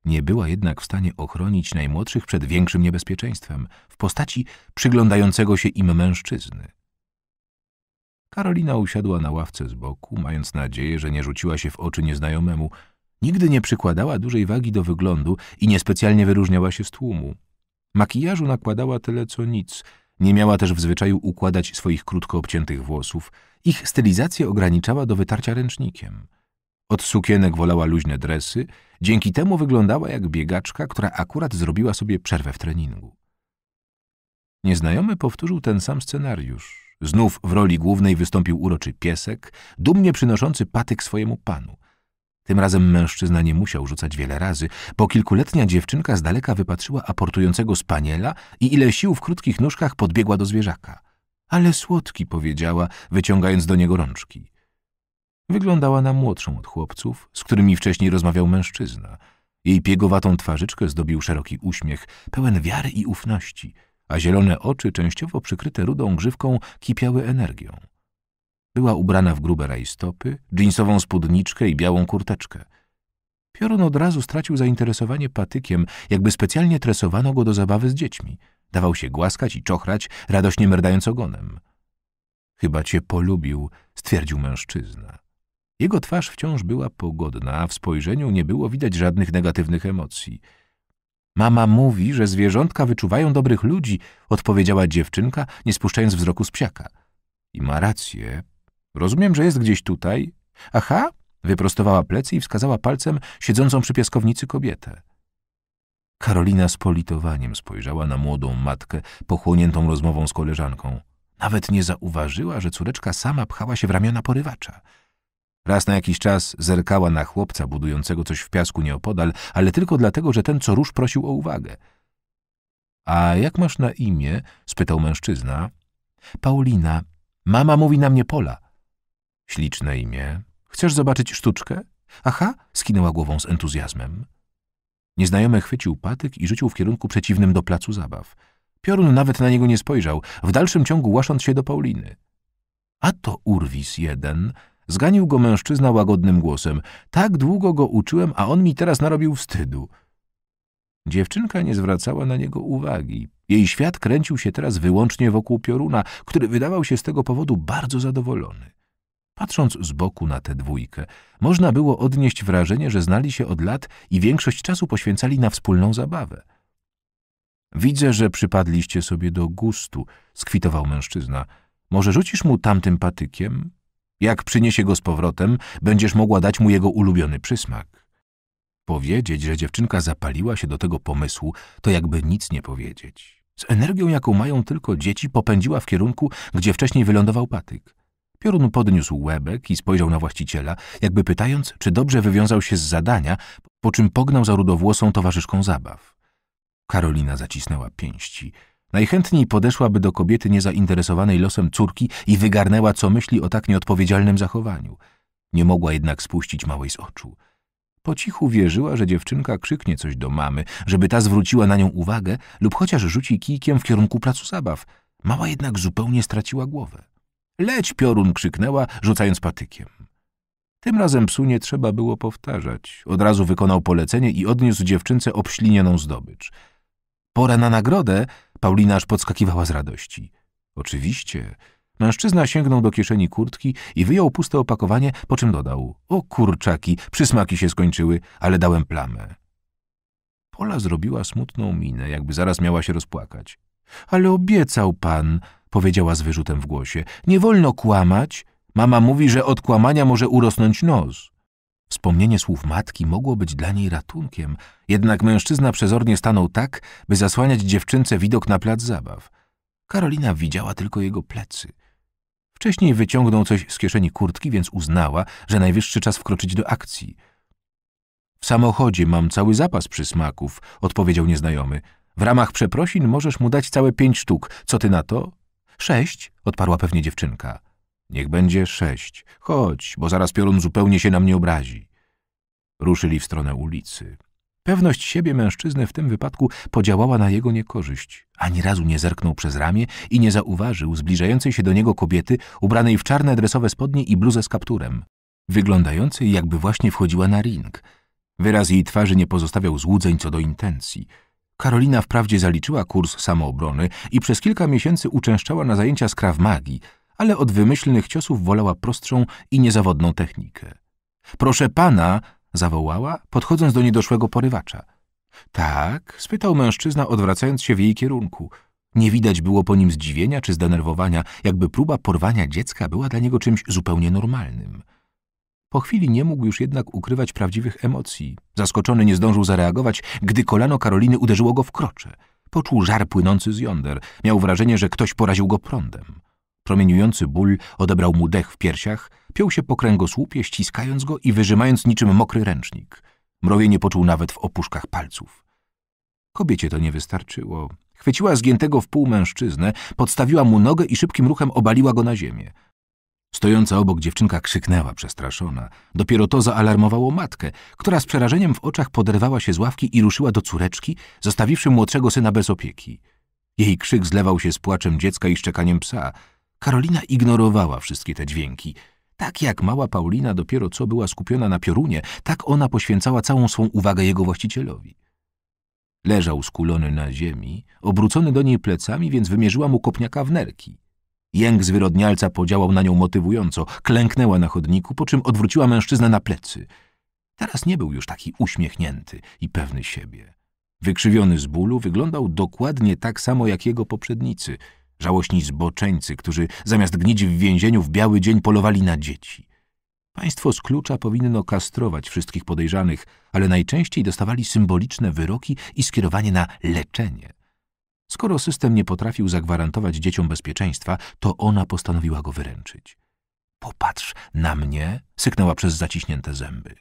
Nie była jednak w stanie ochronić najmłodszych przed większym niebezpieczeństwem w postaci przyglądającego się im mężczyzny. Karolina usiadła na ławce z boku, mając nadzieję, że nie rzuciła się w oczy nieznajomemu. Nigdy nie przykładała dużej wagi do wyglądu i niespecjalnie wyróżniała się z tłumu. Makijażu nakładała tyle co nic – nie miała też w zwyczaju układać swoich krótko obciętych włosów. Ich stylizację ograniczała do wytarcia ręcznikiem. Od sukienek wolała luźne dresy, dzięki temu wyglądała jak biegaczka, która akurat zrobiła sobie przerwę w treningu. Nieznajomy powtórzył ten sam scenariusz. Znów w roli głównej wystąpił uroczy piesek, dumnie przynoszący patyk swojemu panu – tym razem mężczyzna nie musiał rzucać wiele razy, bo kilkuletnia dziewczynka z daleka wypatrzyła aportującego spaniela i ile sił w krótkich nóżkach podbiegła do zwierzaka. Ale słodki, powiedziała, wyciągając do niego rączki. Wyglądała na młodszą od chłopców, z którymi wcześniej rozmawiał mężczyzna. Jej piegowatą twarzyczkę zdobił szeroki uśmiech, pełen wiary i ufności, a zielone oczy, częściowo przykryte rudą grzywką, kipiały energią. Była ubrana w grube rajstopy, dżinsową spódniczkę i białą kurteczkę. Piorun od razu stracił zainteresowanie patykiem, jakby specjalnie tresowano go do zabawy z dziećmi. Dawał się głaskać i czochrać, radośnie merdając ogonem. Chyba cię polubił, stwierdził mężczyzna. Jego twarz wciąż była pogodna, a w spojrzeniu nie było widać żadnych negatywnych emocji. Mama mówi, że zwierzątka wyczuwają dobrych ludzi, odpowiedziała dziewczynka, nie spuszczając wzroku z psiaka. I ma rację, Rozumiem, że jest gdzieś tutaj. Aha! Wyprostowała plecy i wskazała palcem siedzącą przy piaskownicy kobietę. Karolina z politowaniem spojrzała na młodą matkę, pochłoniętą rozmową z koleżanką. Nawet nie zauważyła, że córeczka sama pchała się w ramiona porywacza. Raz na jakiś czas zerkała na chłopca budującego coś w piasku nieopodal, ale tylko dlatego, że ten co róż prosił o uwagę. A jak masz na imię? spytał mężczyzna. Paulina. Mama mówi na mnie Pola. Śliczne imię. Chcesz zobaczyć sztuczkę? Aha, skinęła głową z entuzjazmem. Nieznajomy chwycił patyk i rzucił w kierunku przeciwnym do placu zabaw. Piorun nawet na niego nie spojrzał, w dalszym ciągu łasząc się do Pauliny. A to urwis jeden. Zganił go mężczyzna łagodnym głosem. Tak długo go uczyłem, a on mi teraz narobił wstydu. Dziewczynka nie zwracała na niego uwagi. Jej świat kręcił się teraz wyłącznie wokół pioruna, który wydawał się z tego powodu bardzo zadowolony. Patrząc z boku na tę dwójkę, można było odnieść wrażenie, że znali się od lat i większość czasu poświęcali na wspólną zabawę. Widzę, że przypadliście sobie do gustu, skwitował mężczyzna. Może rzucisz mu tamtym patykiem? Jak przyniesie go z powrotem, będziesz mogła dać mu jego ulubiony przysmak. Powiedzieć, że dziewczynka zapaliła się do tego pomysłu, to jakby nic nie powiedzieć. Z energią, jaką mają tylko dzieci, popędziła w kierunku, gdzie wcześniej wylądował patyk. Piorun podniósł łebek i spojrzał na właściciela, jakby pytając, czy dobrze wywiązał się z zadania, po czym pognał za rudowłosą towarzyszką zabaw. Karolina zacisnęła pięści. Najchętniej podeszłaby do kobiety niezainteresowanej losem córki i wygarnęła, co myśli o tak nieodpowiedzialnym zachowaniu. Nie mogła jednak spuścić małej z oczu. Po cichu wierzyła, że dziewczynka krzyknie coś do mamy, żeby ta zwróciła na nią uwagę lub chociaż rzuci kijkiem w kierunku placu zabaw. Mała jednak zupełnie straciła głowę. Leć, piorun! krzyknęła, rzucając patykiem. Tym razem psu nie trzeba było powtarzać. Od razu wykonał polecenie i odniósł dziewczynce obślinioną zdobycz. Pora na nagrodę! Paulina aż podskakiwała z radości. Oczywiście. Mężczyzna sięgnął do kieszeni kurtki i wyjął puste opakowanie, po czym dodał. O kurczaki, przysmaki się skończyły, ale dałem plamę. Pola zrobiła smutną minę, jakby zaraz miała się rozpłakać. Ale obiecał pan, powiedziała z wyrzutem w głosie. Nie wolno kłamać. Mama mówi, że od kłamania może urosnąć nos. Wspomnienie słów matki mogło być dla niej ratunkiem, jednak mężczyzna przezornie stanął tak, by zasłaniać dziewczynce widok na plac zabaw. Karolina widziała tylko jego plecy. Wcześniej wyciągnął coś z kieszeni kurtki, więc uznała, że najwyższy czas wkroczyć do akcji. W samochodzie mam cały zapas przysmaków, odpowiedział nieznajomy. W ramach przeprosin możesz mu dać całe pięć sztuk. Co ty na to? Sześć, odparła pewnie dziewczynka. Niech będzie sześć. Chodź, bo zaraz piorun zupełnie się na mnie obrazi. Ruszyli w stronę ulicy. Pewność siebie mężczyzny w tym wypadku podziałała na jego niekorzyść. Ani razu nie zerknął przez ramię i nie zauważył zbliżającej się do niego kobiety ubranej w czarne dresowe spodnie i bluzę z kapturem, wyglądającej jakby właśnie wchodziła na ring. Wyraz jej twarzy nie pozostawiał złudzeń co do intencji – Karolina wprawdzie zaliczyła kurs samoobrony i przez kilka miesięcy uczęszczała na zajęcia z kraw magii, ale od wymyślnych ciosów wolała prostszą i niezawodną technikę. Proszę pana, zawołała, podchodząc do niedoszłego porywacza. Tak, spytał mężczyzna, odwracając się w jej kierunku. Nie widać było po nim zdziwienia czy zdenerwowania, jakby próba porwania dziecka była dla niego czymś zupełnie normalnym. Po chwili nie mógł już jednak ukrywać prawdziwych emocji. Zaskoczony nie zdążył zareagować, gdy kolano Karoliny uderzyło go w krocze. Poczuł żar płynący z jąder. Miał wrażenie, że ktoś poraził go prądem. Promieniujący ból odebrał mu dech w piersiach, piął się po kręgosłupie, ściskając go i wyrzymając niczym mokry ręcznik. Mrowienie poczuł nawet w opuszkach palców. Kobiecie to nie wystarczyło. Chwyciła zgiętego w pół mężczyznę, podstawiła mu nogę i szybkim ruchem obaliła go na ziemię. Stojąca obok dziewczynka krzyknęła przestraszona. Dopiero to zaalarmowało matkę, która z przerażeniem w oczach poderwała się z ławki i ruszyła do córeczki, zostawiwszy młodszego syna bez opieki. Jej krzyk zlewał się z płaczem dziecka i szczekaniem psa. Karolina ignorowała wszystkie te dźwięki. Tak jak mała Paulina dopiero co była skupiona na piorunie, tak ona poświęcała całą swą uwagę jego właścicielowi. Leżał skulony na ziemi, obrócony do niej plecami, więc wymierzyła mu kopniaka w nerki. Jęk zwyrodnialca podziałał na nią motywująco. Klęknęła na chodniku, po czym odwróciła mężczyznę na plecy. Teraz nie był już taki uśmiechnięty i pewny siebie. Wykrzywiony z bólu wyglądał dokładnie tak samo jak jego poprzednicy, żałośni zboczeńcy, którzy zamiast gnić w więzieniu w biały dzień polowali na dzieci. Państwo z klucza powinno kastrować wszystkich podejrzanych, ale najczęściej dostawali symboliczne wyroki i skierowanie na leczenie. Skoro system nie potrafił zagwarantować dzieciom bezpieczeństwa, to ona postanowiła go wyręczyć. Popatrz na mnie, syknęła przez zaciśnięte zęby.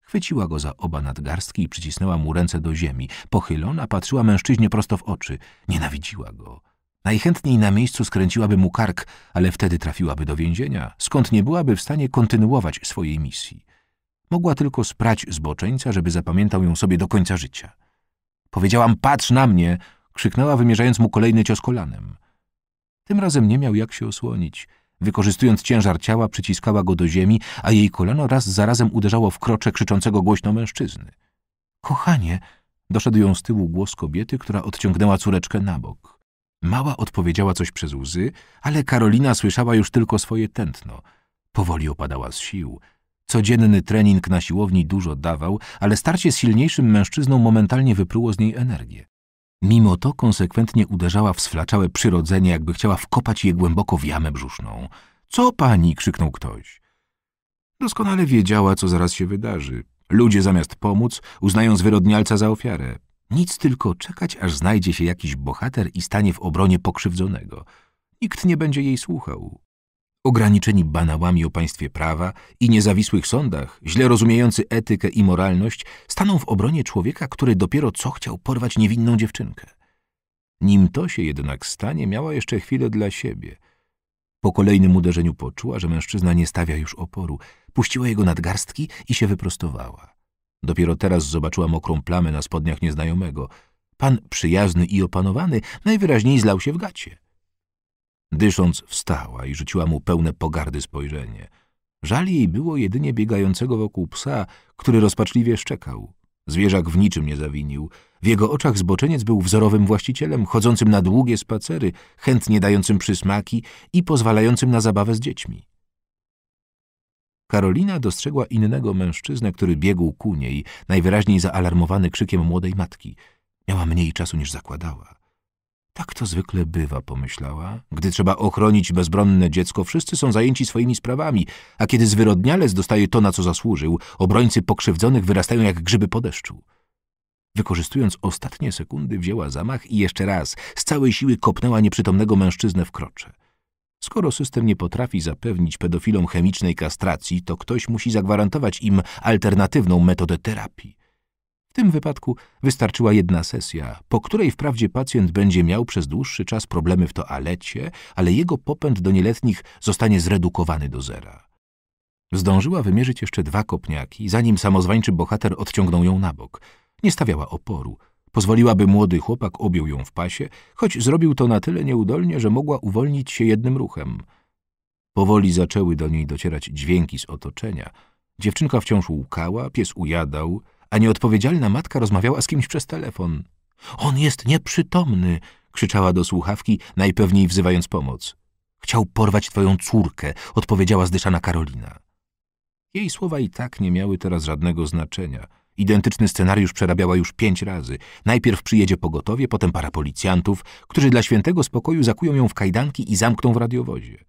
Chwyciła go za oba nadgarstki i przycisnęła mu ręce do ziemi. Pochylona patrzyła mężczyźnie prosto w oczy. Nienawidziła go. Najchętniej na miejscu skręciłaby mu kark, ale wtedy trafiłaby do więzienia, skąd nie byłaby w stanie kontynuować swojej misji. Mogła tylko sprać zboczeńca, żeby zapamiętał ją sobie do końca życia. Powiedziałam, patrz na mnie, krzyknęła, wymierzając mu kolejny cios kolanem. Tym razem nie miał jak się osłonić. Wykorzystując ciężar ciała, przyciskała go do ziemi, a jej kolano raz za razem uderzało w krocze krzyczącego głośno mężczyzny. Kochanie! Doszedł ją z tyłu głos kobiety, która odciągnęła córeczkę na bok. Mała odpowiedziała coś przez łzy, ale Karolina słyszała już tylko swoje tętno. Powoli opadała z sił. Codzienny trening na siłowni dużo dawał, ale starcie z silniejszym mężczyzną momentalnie wypruło z niej energię. Mimo to konsekwentnie uderzała w sflaczałe przyrodzenie, jakby chciała wkopać je głęboko w jamę brzuszną. Co pani? krzyknął ktoś. Doskonale wiedziała, co zaraz się wydarzy. Ludzie zamiast pomóc uznają zwyrodnialca za ofiarę. Nic tylko czekać, aż znajdzie się jakiś bohater i stanie w obronie pokrzywdzonego. Nikt nie będzie jej słuchał ograniczeni banałami o państwie prawa i niezawisłych sądach, źle rozumiejący etykę i moralność, staną w obronie człowieka, który dopiero co chciał porwać niewinną dziewczynkę. Nim to się jednak stanie, miała jeszcze chwilę dla siebie. Po kolejnym uderzeniu poczuła, że mężczyzna nie stawia już oporu. Puściła jego nadgarstki i się wyprostowała. Dopiero teraz zobaczyła mokrą plamę na spodniach nieznajomego. Pan przyjazny i opanowany najwyraźniej zlał się w gacie. Dysząc wstała i rzuciła mu pełne pogardy spojrzenie. Żal jej było jedynie biegającego wokół psa, który rozpaczliwie szczekał. Zwierzak w niczym nie zawinił. W jego oczach zboczeniec był wzorowym właścicielem, chodzącym na długie spacery, chętnie dającym przysmaki i pozwalającym na zabawę z dziećmi. Karolina dostrzegła innego mężczyznę, który biegł ku niej, najwyraźniej zaalarmowany krzykiem młodej matki. Miała mniej czasu niż zakładała. Tak to zwykle bywa, pomyślała. Gdy trzeba ochronić bezbronne dziecko, wszyscy są zajęci swoimi sprawami, a kiedy zwyrodnialec dostaje to, na co zasłużył, obrońcy pokrzywdzonych wyrastają jak grzyby po deszczu. Wykorzystując ostatnie sekundy, wzięła zamach i jeszcze raz z całej siły kopnęła nieprzytomnego mężczyznę w krocze. Skoro system nie potrafi zapewnić pedofilom chemicznej kastracji, to ktoś musi zagwarantować im alternatywną metodę terapii. W tym wypadku wystarczyła jedna sesja, po której wprawdzie pacjent będzie miał przez dłuższy czas problemy w toalecie, ale jego popęd do nieletnich zostanie zredukowany do zera. Zdążyła wymierzyć jeszcze dwa kopniaki, zanim samozwańczy bohater odciągnął ją na bok. Nie stawiała oporu. Pozwoliłaby młody chłopak objął ją w pasie, choć zrobił to na tyle nieudolnie, że mogła uwolnić się jednym ruchem. Powoli zaczęły do niej docierać dźwięki z otoczenia. Dziewczynka wciąż łkała, pies ujadał, a nieodpowiedzialna matka rozmawiała z kimś przez telefon. On jest nieprzytomny, krzyczała do słuchawki, najpewniej wzywając pomoc. Chciał porwać twoją córkę, odpowiedziała zdyszana Karolina. Jej słowa i tak nie miały teraz żadnego znaczenia. Identyczny scenariusz przerabiała już pięć razy. Najpierw przyjedzie pogotowie, potem para policjantów, którzy dla świętego spokoju zakują ją w kajdanki i zamkną w radiowozie.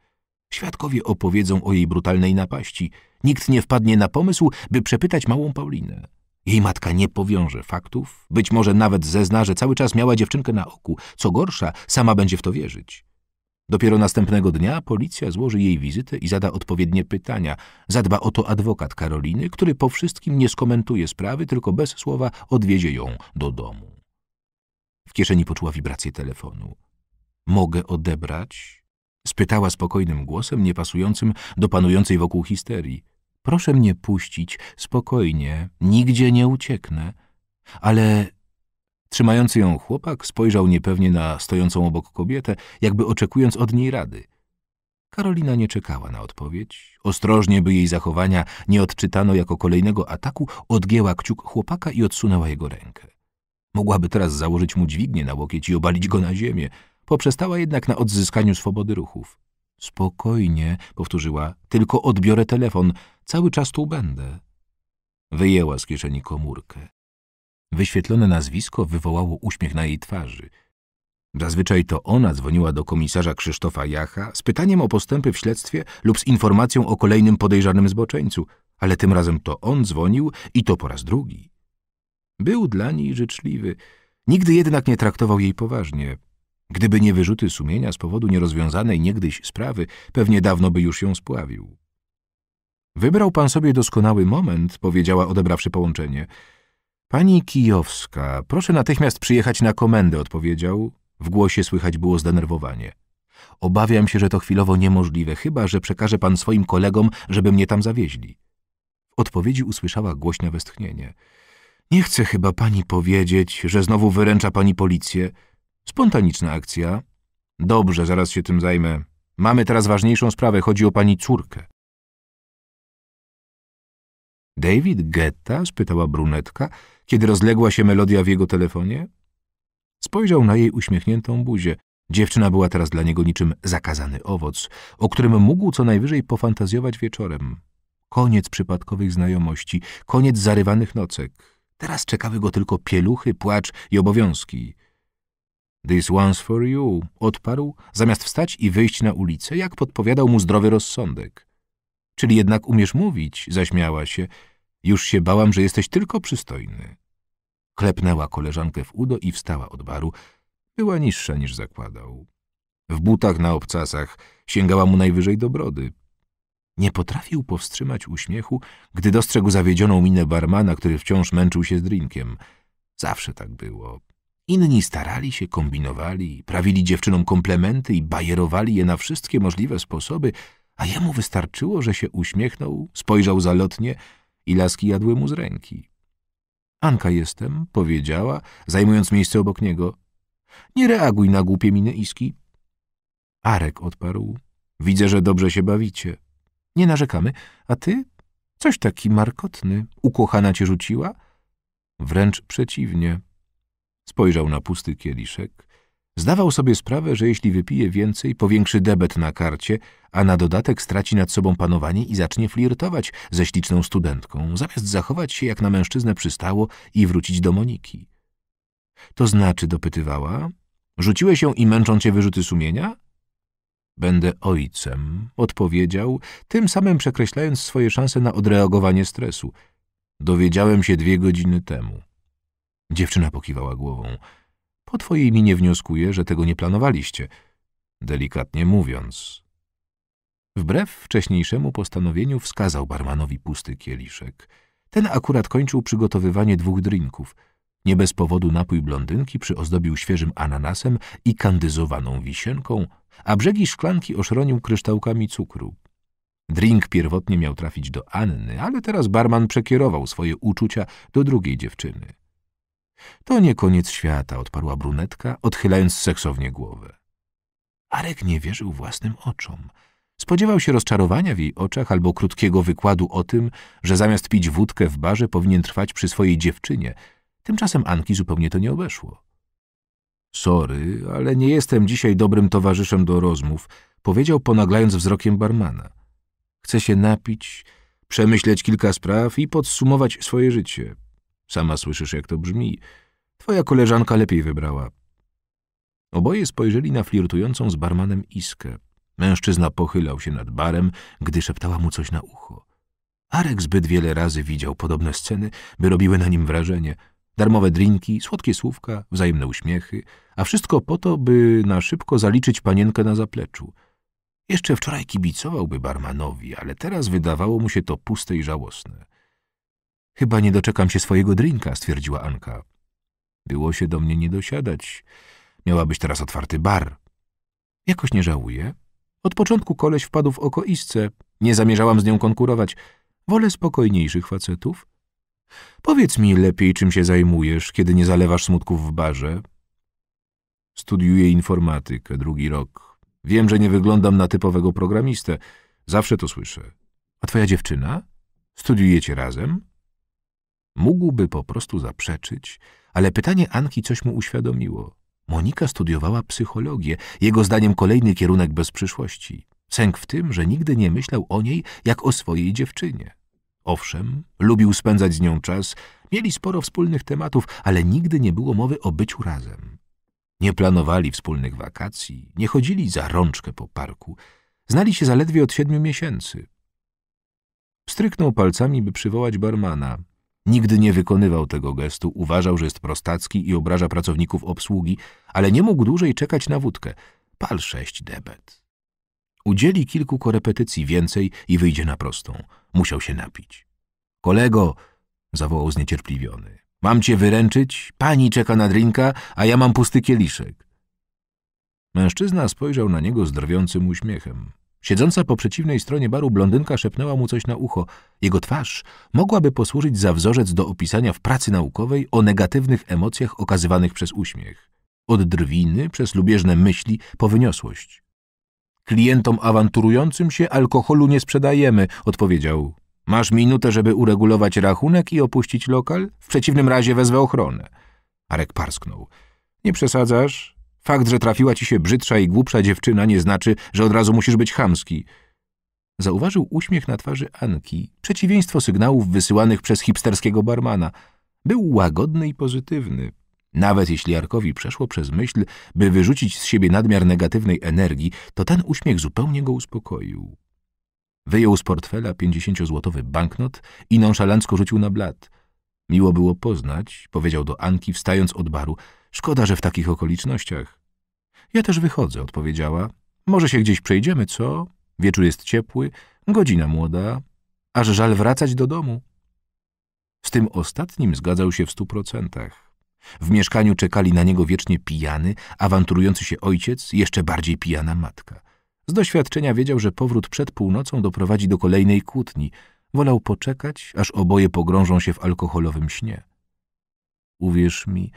Świadkowie opowiedzą o jej brutalnej napaści. Nikt nie wpadnie na pomysł, by przepytać małą Paulinę. Jej matka nie powiąże faktów, być może nawet zezna, że cały czas miała dziewczynkę na oku. Co gorsza, sama będzie w to wierzyć. Dopiero następnego dnia policja złoży jej wizytę i zada odpowiednie pytania. Zadba o to adwokat Karoliny, który po wszystkim nie skomentuje sprawy, tylko bez słowa odwiezie ją do domu. W kieszeni poczuła wibrację telefonu. Mogę odebrać? spytała spokojnym głosem, niepasującym do panującej wokół histerii. Proszę mnie puścić, spokojnie, nigdzie nie ucieknę. Ale... Trzymający ją chłopak spojrzał niepewnie na stojącą obok kobietę, jakby oczekując od niej rady. Karolina nie czekała na odpowiedź. Ostrożnie, by jej zachowania nie odczytano jako kolejnego ataku, odgięła kciuk chłopaka i odsunęła jego rękę. Mogłaby teraz założyć mu dźwignię na łokieć i obalić go na ziemię. Poprzestała jednak na odzyskaniu swobody ruchów. Spokojnie, powtórzyła, tylko odbiorę telefon, cały czas tu będę. Wyjęła z kieszeni komórkę. Wyświetlone nazwisko wywołało uśmiech na jej twarzy. Zazwyczaj to ona dzwoniła do komisarza Krzysztofa Jacha z pytaniem o postępy w śledztwie lub z informacją o kolejnym podejrzanym zboczeńcu, ale tym razem to on dzwonił i to po raz drugi. Był dla niej życzliwy, nigdy jednak nie traktował jej poważnie, Gdyby nie wyrzuty sumienia z powodu nierozwiązanej niegdyś sprawy, pewnie dawno by już ją spławił. Wybrał pan sobie doskonały moment, powiedziała, odebrawszy połączenie. Pani Kijowska, proszę natychmiast przyjechać na komendę, odpowiedział. W głosie słychać było zdenerwowanie. Obawiam się, że to chwilowo niemożliwe, chyba że przekaże pan swoim kolegom, żeby mnie tam zawieźli. W odpowiedzi usłyszała głośne westchnienie. Nie chcę chyba pani powiedzieć, że znowu wyręcza pani policję. Spontaniczna akcja. Dobrze, zaraz się tym zajmę. Mamy teraz ważniejszą sprawę, chodzi o pani córkę. David Getta? spytała brunetka, kiedy rozległa się melodia w jego telefonie. Spojrzał na jej uśmiechniętą buzię. Dziewczyna była teraz dla niego niczym zakazany owoc, o którym mógł co najwyżej pofantazjować wieczorem. Koniec przypadkowych znajomości, koniec zarywanych nocek. Teraz czekały go tylko pieluchy, płacz i obowiązki. This one's for you, odparł, zamiast wstać i wyjść na ulicę, jak podpowiadał mu zdrowy rozsądek. Czyli jednak umiesz mówić, zaśmiała się. Już się bałam, że jesteś tylko przystojny. Klepnęła koleżankę w udo i wstała od baru. Była niższa niż zakładał. W butach na obcasach sięgała mu najwyżej do brody. Nie potrafił powstrzymać uśmiechu, gdy dostrzegł zawiedzioną minę barmana, który wciąż męczył się z drinkiem. Zawsze tak było. Inni starali się, kombinowali, prawili dziewczynom komplementy i bajerowali je na wszystkie możliwe sposoby, a jemu wystarczyło, że się uśmiechnął, spojrzał zalotnie i laski jadły mu z ręki. Anka jestem, powiedziała, zajmując miejsce obok niego. Nie reaguj na głupie miny Iski. Arek odparł. Widzę, że dobrze się bawicie. Nie narzekamy. A ty? Coś taki markotny. Ukochana cię rzuciła? Wręcz przeciwnie. Spojrzał na pusty kieliszek. Zdawał sobie sprawę, że jeśli wypije więcej, powiększy debet na karcie, a na dodatek straci nad sobą panowanie i zacznie flirtować ze śliczną studentką, zamiast zachować się jak na mężczyznę przystało i wrócić do Moniki. To znaczy, dopytywała, rzuciłeś się i męczą cię wyrzuty sumienia? Będę ojcem, odpowiedział, tym samym przekreślając swoje szanse na odreagowanie stresu. Dowiedziałem się dwie godziny temu. Dziewczyna pokiwała głową. Po twojej minie wnioskuję, że tego nie planowaliście. Delikatnie mówiąc. Wbrew wcześniejszemu postanowieniu wskazał barmanowi pusty kieliszek. Ten akurat kończył przygotowywanie dwóch drinków. Nie bez powodu napój blondynki przyozdobił świeżym ananasem i kandyzowaną wisienką, a brzegi szklanki oszronił kryształkami cukru. Drink pierwotnie miał trafić do Anny, ale teraz barman przekierował swoje uczucia do drugiej dziewczyny. To nie koniec świata, odparła brunetka, odchylając seksownie głowę. Arek nie wierzył własnym oczom. Spodziewał się rozczarowania w jej oczach albo krótkiego wykładu o tym, że zamiast pić wódkę w barze powinien trwać przy swojej dziewczynie. Tymczasem Anki zupełnie to nie obeszło. Sorry, ale nie jestem dzisiaj dobrym towarzyszem do rozmów, powiedział ponaglając wzrokiem barmana. Chcę się napić, przemyśleć kilka spraw i podsumować swoje życie. Sama słyszysz, jak to brzmi. Twoja koleżanka lepiej wybrała. Oboje spojrzeli na flirtującą z barmanem Iskę. Mężczyzna pochylał się nad barem, gdy szeptała mu coś na ucho. Arek zbyt wiele razy widział podobne sceny, by robiły na nim wrażenie. Darmowe drinki, słodkie słówka, wzajemne uśmiechy, a wszystko po to, by na szybko zaliczyć panienkę na zapleczu. Jeszcze wczoraj kibicowałby barmanowi, ale teraz wydawało mu się to puste i żałosne. Chyba nie doczekam się swojego drinka, stwierdziła Anka. Było się do mnie nie dosiadać. Miałabyś teraz otwarty bar. Jakoś nie żałuję. Od początku koleś wpadł w oko isce. Nie zamierzałam z nią konkurować. Wolę spokojniejszych facetów. Powiedz mi lepiej, czym się zajmujesz, kiedy nie zalewasz smutków w barze. Studiuję informatykę, drugi rok. Wiem, że nie wyglądam na typowego programistę. Zawsze to słyszę. A twoja dziewczyna? Studiujecie razem? Mógłby po prostu zaprzeczyć, ale pytanie Anki coś mu uświadomiło. Monika studiowała psychologię, jego zdaniem kolejny kierunek bez przyszłości. Sęk w tym, że nigdy nie myślał o niej jak o swojej dziewczynie. Owszem, lubił spędzać z nią czas, mieli sporo wspólnych tematów, ale nigdy nie było mowy o byciu razem. Nie planowali wspólnych wakacji, nie chodzili za rączkę po parku. Znali się zaledwie od siedmiu miesięcy. Stryknął palcami, by przywołać barmana. Nigdy nie wykonywał tego gestu, uważał, że jest prostacki i obraża pracowników obsługi, ale nie mógł dłużej czekać na wódkę. Pal sześć debet. Udzieli kilku korepetycji więcej i wyjdzie na prostą. Musiał się napić. Kolego, zawołał zniecierpliwiony. Mam cię wyręczyć? Pani czeka na drinka, a ja mam pusty kieliszek. Mężczyzna spojrzał na niego drwiącym uśmiechem. Siedząca po przeciwnej stronie baru blondynka szepnęła mu coś na ucho. Jego twarz mogłaby posłużyć za wzorzec do opisania w pracy naukowej o negatywnych emocjach okazywanych przez uśmiech. Od drwiny, przez lubieżne myśli, po wyniosłość. Klientom awanturującym się alkoholu nie sprzedajemy, odpowiedział. Masz minutę, żeby uregulować rachunek i opuścić lokal? W przeciwnym razie wezwę ochronę. Arek parsknął. Nie przesadzasz? Fakt, że trafiła ci się brzydsza i głupsza dziewczyna nie znaczy, że od razu musisz być chamski. Zauważył uśmiech na twarzy Anki, przeciwieństwo sygnałów wysyłanych przez hipsterskiego barmana. Był łagodny i pozytywny. Nawet jeśli Arkowi przeszło przez myśl, by wyrzucić z siebie nadmiar negatywnej energii, to ten uśmiech zupełnie go uspokoił. Wyjął z portfela pięćdziesięciozłotowy banknot i nonszalancko rzucił na blat. Miło było poznać, powiedział do Anki, wstając od baru – Szkoda, że w takich okolicznościach. Ja też wychodzę, odpowiedziała. Może się gdzieś przejdziemy, co? Wieczór jest ciepły, godzina młoda. Aż żal wracać do domu. Z tym ostatnim zgadzał się w stu procentach. W mieszkaniu czekali na niego wiecznie pijany, awanturujący się ojciec, jeszcze bardziej pijana matka. Z doświadczenia wiedział, że powrót przed północą doprowadzi do kolejnej kłótni. Wolał poczekać, aż oboje pogrążą się w alkoholowym śnie. Uwierz mi,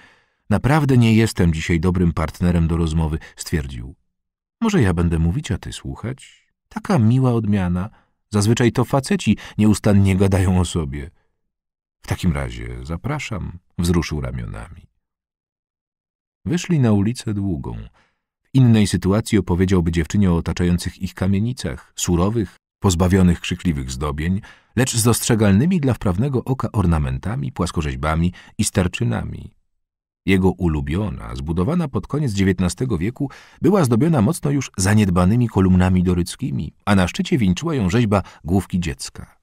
Naprawdę nie jestem dzisiaj dobrym partnerem do rozmowy, stwierdził. Może ja będę mówić, a ty słuchać? Taka miła odmiana. Zazwyczaj to faceci nieustannie gadają o sobie. W takim razie zapraszam, wzruszył ramionami. Wyszli na ulicę długą. W innej sytuacji opowiedziałby dziewczynie o otaczających ich kamienicach, surowych, pozbawionych krzykliwych zdobień, lecz z dostrzegalnymi dla wprawnego oka ornamentami, płaskorzeźbami i starczynami. Jego ulubiona, zbudowana pod koniec XIX wieku, była zdobiona mocno już zaniedbanymi kolumnami doryckimi, a na szczycie wieńczyła ją rzeźba główki dziecka.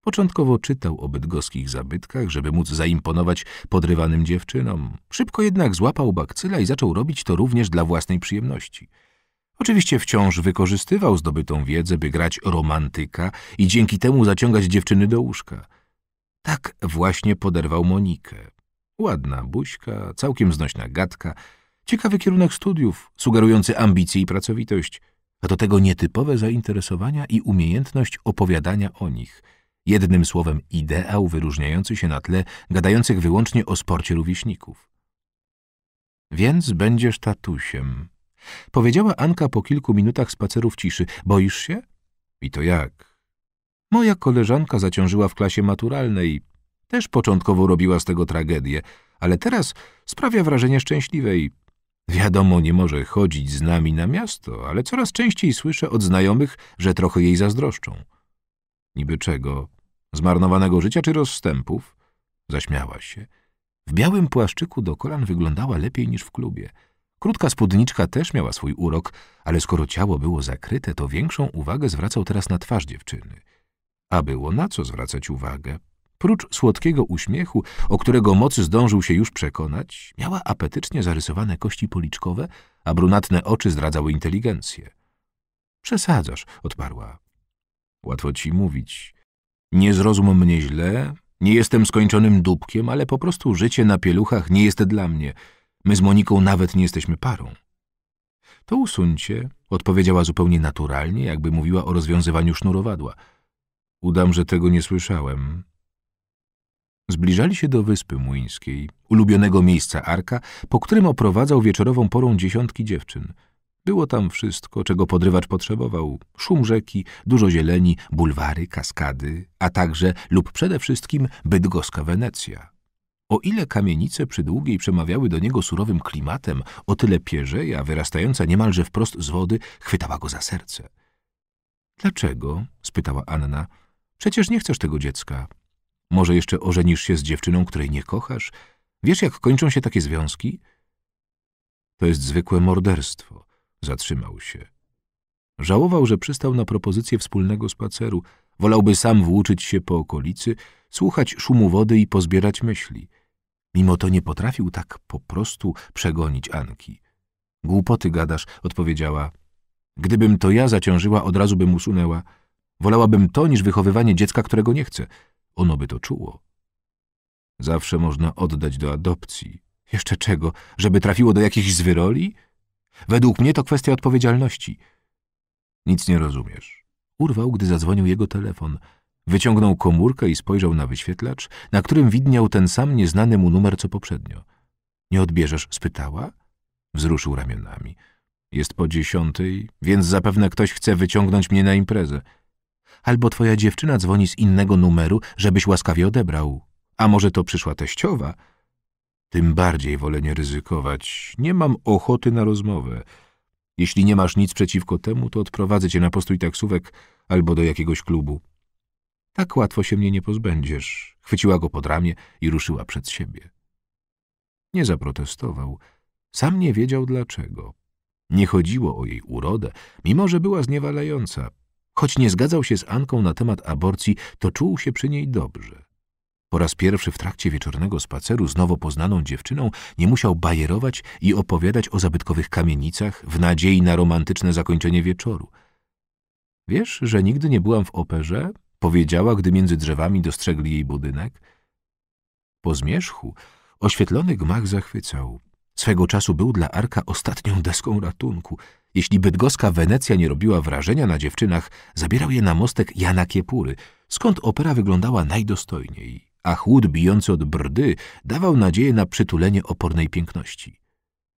Początkowo czytał o bydgoskich zabytkach, żeby móc zaimponować podrywanym dziewczynom. Szybko jednak złapał bakcyla i zaczął robić to również dla własnej przyjemności. Oczywiście wciąż wykorzystywał zdobytą wiedzę, by grać romantyka i dzięki temu zaciągać dziewczyny do łóżka. Tak właśnie poderwał Monikę. Ładna buźka, całkiem znośna gadka, ciekawy kierunek studiów, sugerujący ambicje i pracowitość, a do tego nietypowe zainteresowania i umiejętność opowiadania o nich. Jednym słowem ideał wyróżniający się na tle gadających wyłącznie o sporcie rówieśników. Więc będziesz tatusiem. Powiedziała Anka po kilku minutach spacerów ciszy. Boisz się? I to jak? Moja koleżanka zaciążyła w klasie maturalnej, też początkowo robiła z tego tragedię, ale teraz sprawia wrażenie szczęśliwej. Wiadomo, nie może chodzić z nami na miasto, ale coraz częściej słyszę od znajomych, że trochę jej zazdroszczą. Niby czego? Zmarnowanego życia czy rozstępów? Zaśmiała się. W białym płaszczyku do kolan wyglądała lepiej niż w klubie. Krótka spódniczka też miała swój urok, ale skoro ciało było zakryte, to większą uwagę zwracał teraz na twarz dziewczyny. A było na co zwracać uwagę. Prócz słodkiego uśmiechu, o którego mocy zdążył się już przekonać, miała apetycznie zarysowane kości policzkowe, a brunatne oczy zdradzały inteligencję. Przesadzasz, odparła. Łatwo ci mówić. Nie zrozum mnie źle, nie jestem skończonym dupkiem, ale po prostu życie na pieluchach nie jest dla mnie. My z Moniką nawet nie jesteśmy parą. To usuńcie, odpowiedziała zupełnie naturalnie, jakby mówiła o rozwiązywaniu sznurowadła. Udam, że tego nie słyszałem. Zbliżali się do Wyspy Młyńskiej, ulubionego miejsca Arka, po którym oprowadzał wieczorową porą dziesiątki dziewczyn. Było tam wszystko, czego podrywacz potrzebował. Szum rzeki, dużo zieleni, bulwary, kaskady, a także lub przede wszystkim bydgoska Wenecja. O ile kamienice przy długiej przemawiały do niego surowym klimatem, o tyle pierzeja, wyrastająca niemalże wprost z wody, chwytała go za serce. — Dlaczego? — spytała Anna. — Przecież nie chcesz tego dziecka. Może jeszcze ożenisz się z dziewczyną, której nie kochasz? Wiesz, jak kończą się takie związki? To jest zwykłe morderstwo. Zatrzymał się. Żałował, że przystał na propozycję wspólnego spaceru. Wolałby sam włóczyć się po okolicy, słuchać szumu wody i pozbierać myśli. Mimo to nie potrafił tak po prostu przegonić Anki. Głupoty gadasz, odpowiedziała. Gdybym to ja zaciążyła, od razu bym usunęła. Wolałabym to niż wychowywanie dziecka, którego nie chcę. Ono by to czuło. Zawsze można oddać do adopcji. Jeszcze czego? Żeby trafiło do jakichś zwyroli? Według mnie to kwestia odpowiedzialności. Nic nie rozumiesz. Urwał, gdy zadzwonił jego telefon. Wyciągnął komórkę i spojrzał na wyświetlacz, na którym widniał ten sam nieznany mu numer co poprzednio. Nie odbierzesz? spytała. Wzruszył ramionami. Jest po dziesiątej, więc zapewne ktoś chce wyciągnąć mnie na imprezę albo twoja dziewczyna dzwoni z innego numeru, żebyś łaskawie odebrał. A może to przyszła teściowa? Tym bardziej wolę nie ryzykować. Nie mam ochoty na rozmowę. Jeśli nie masz nic przeciwko temu, to odprowadzę cię na postój taksówek albo do jakiegoś klubu. Tak łatwo się mnie nie pozbędziesz. Chwyciła go pod ramię i ruszyła przed siebie. Nie zaprotestował. Sam nie wiedział dlaczego. Nie chodziło o jej urodę, mimo że była zniewalająca. Choć nie zgadzał się z Anką na temat aborcji, to czuł się przy niej dobrze. Po raz pierwszy w trakcie wieczornego spaceru z nowo poznaną dziewczyną nie musiał bajerować i opowiadać o zabytkowych kamienicach w nadziei na romantyczne zakończenie wieczoru. Wiesz, że nigdy nie byłam w operze? Powiedziała, gdy między drzewami dostrzegli jej budynek. Po zmierzchu oświetlony gmach zachwycał. Swego czasu był dla Arka ostatnią deską ratunku – jeśli bydgoska Wenecja nie robiła wrażenia na dziewczynach, zabierał je na mostek Jana Kiepury, skąd opera wyglądała najdostojniej, a chłód bijący od brdy dawał nadzieję na przytulenie opornej piękności.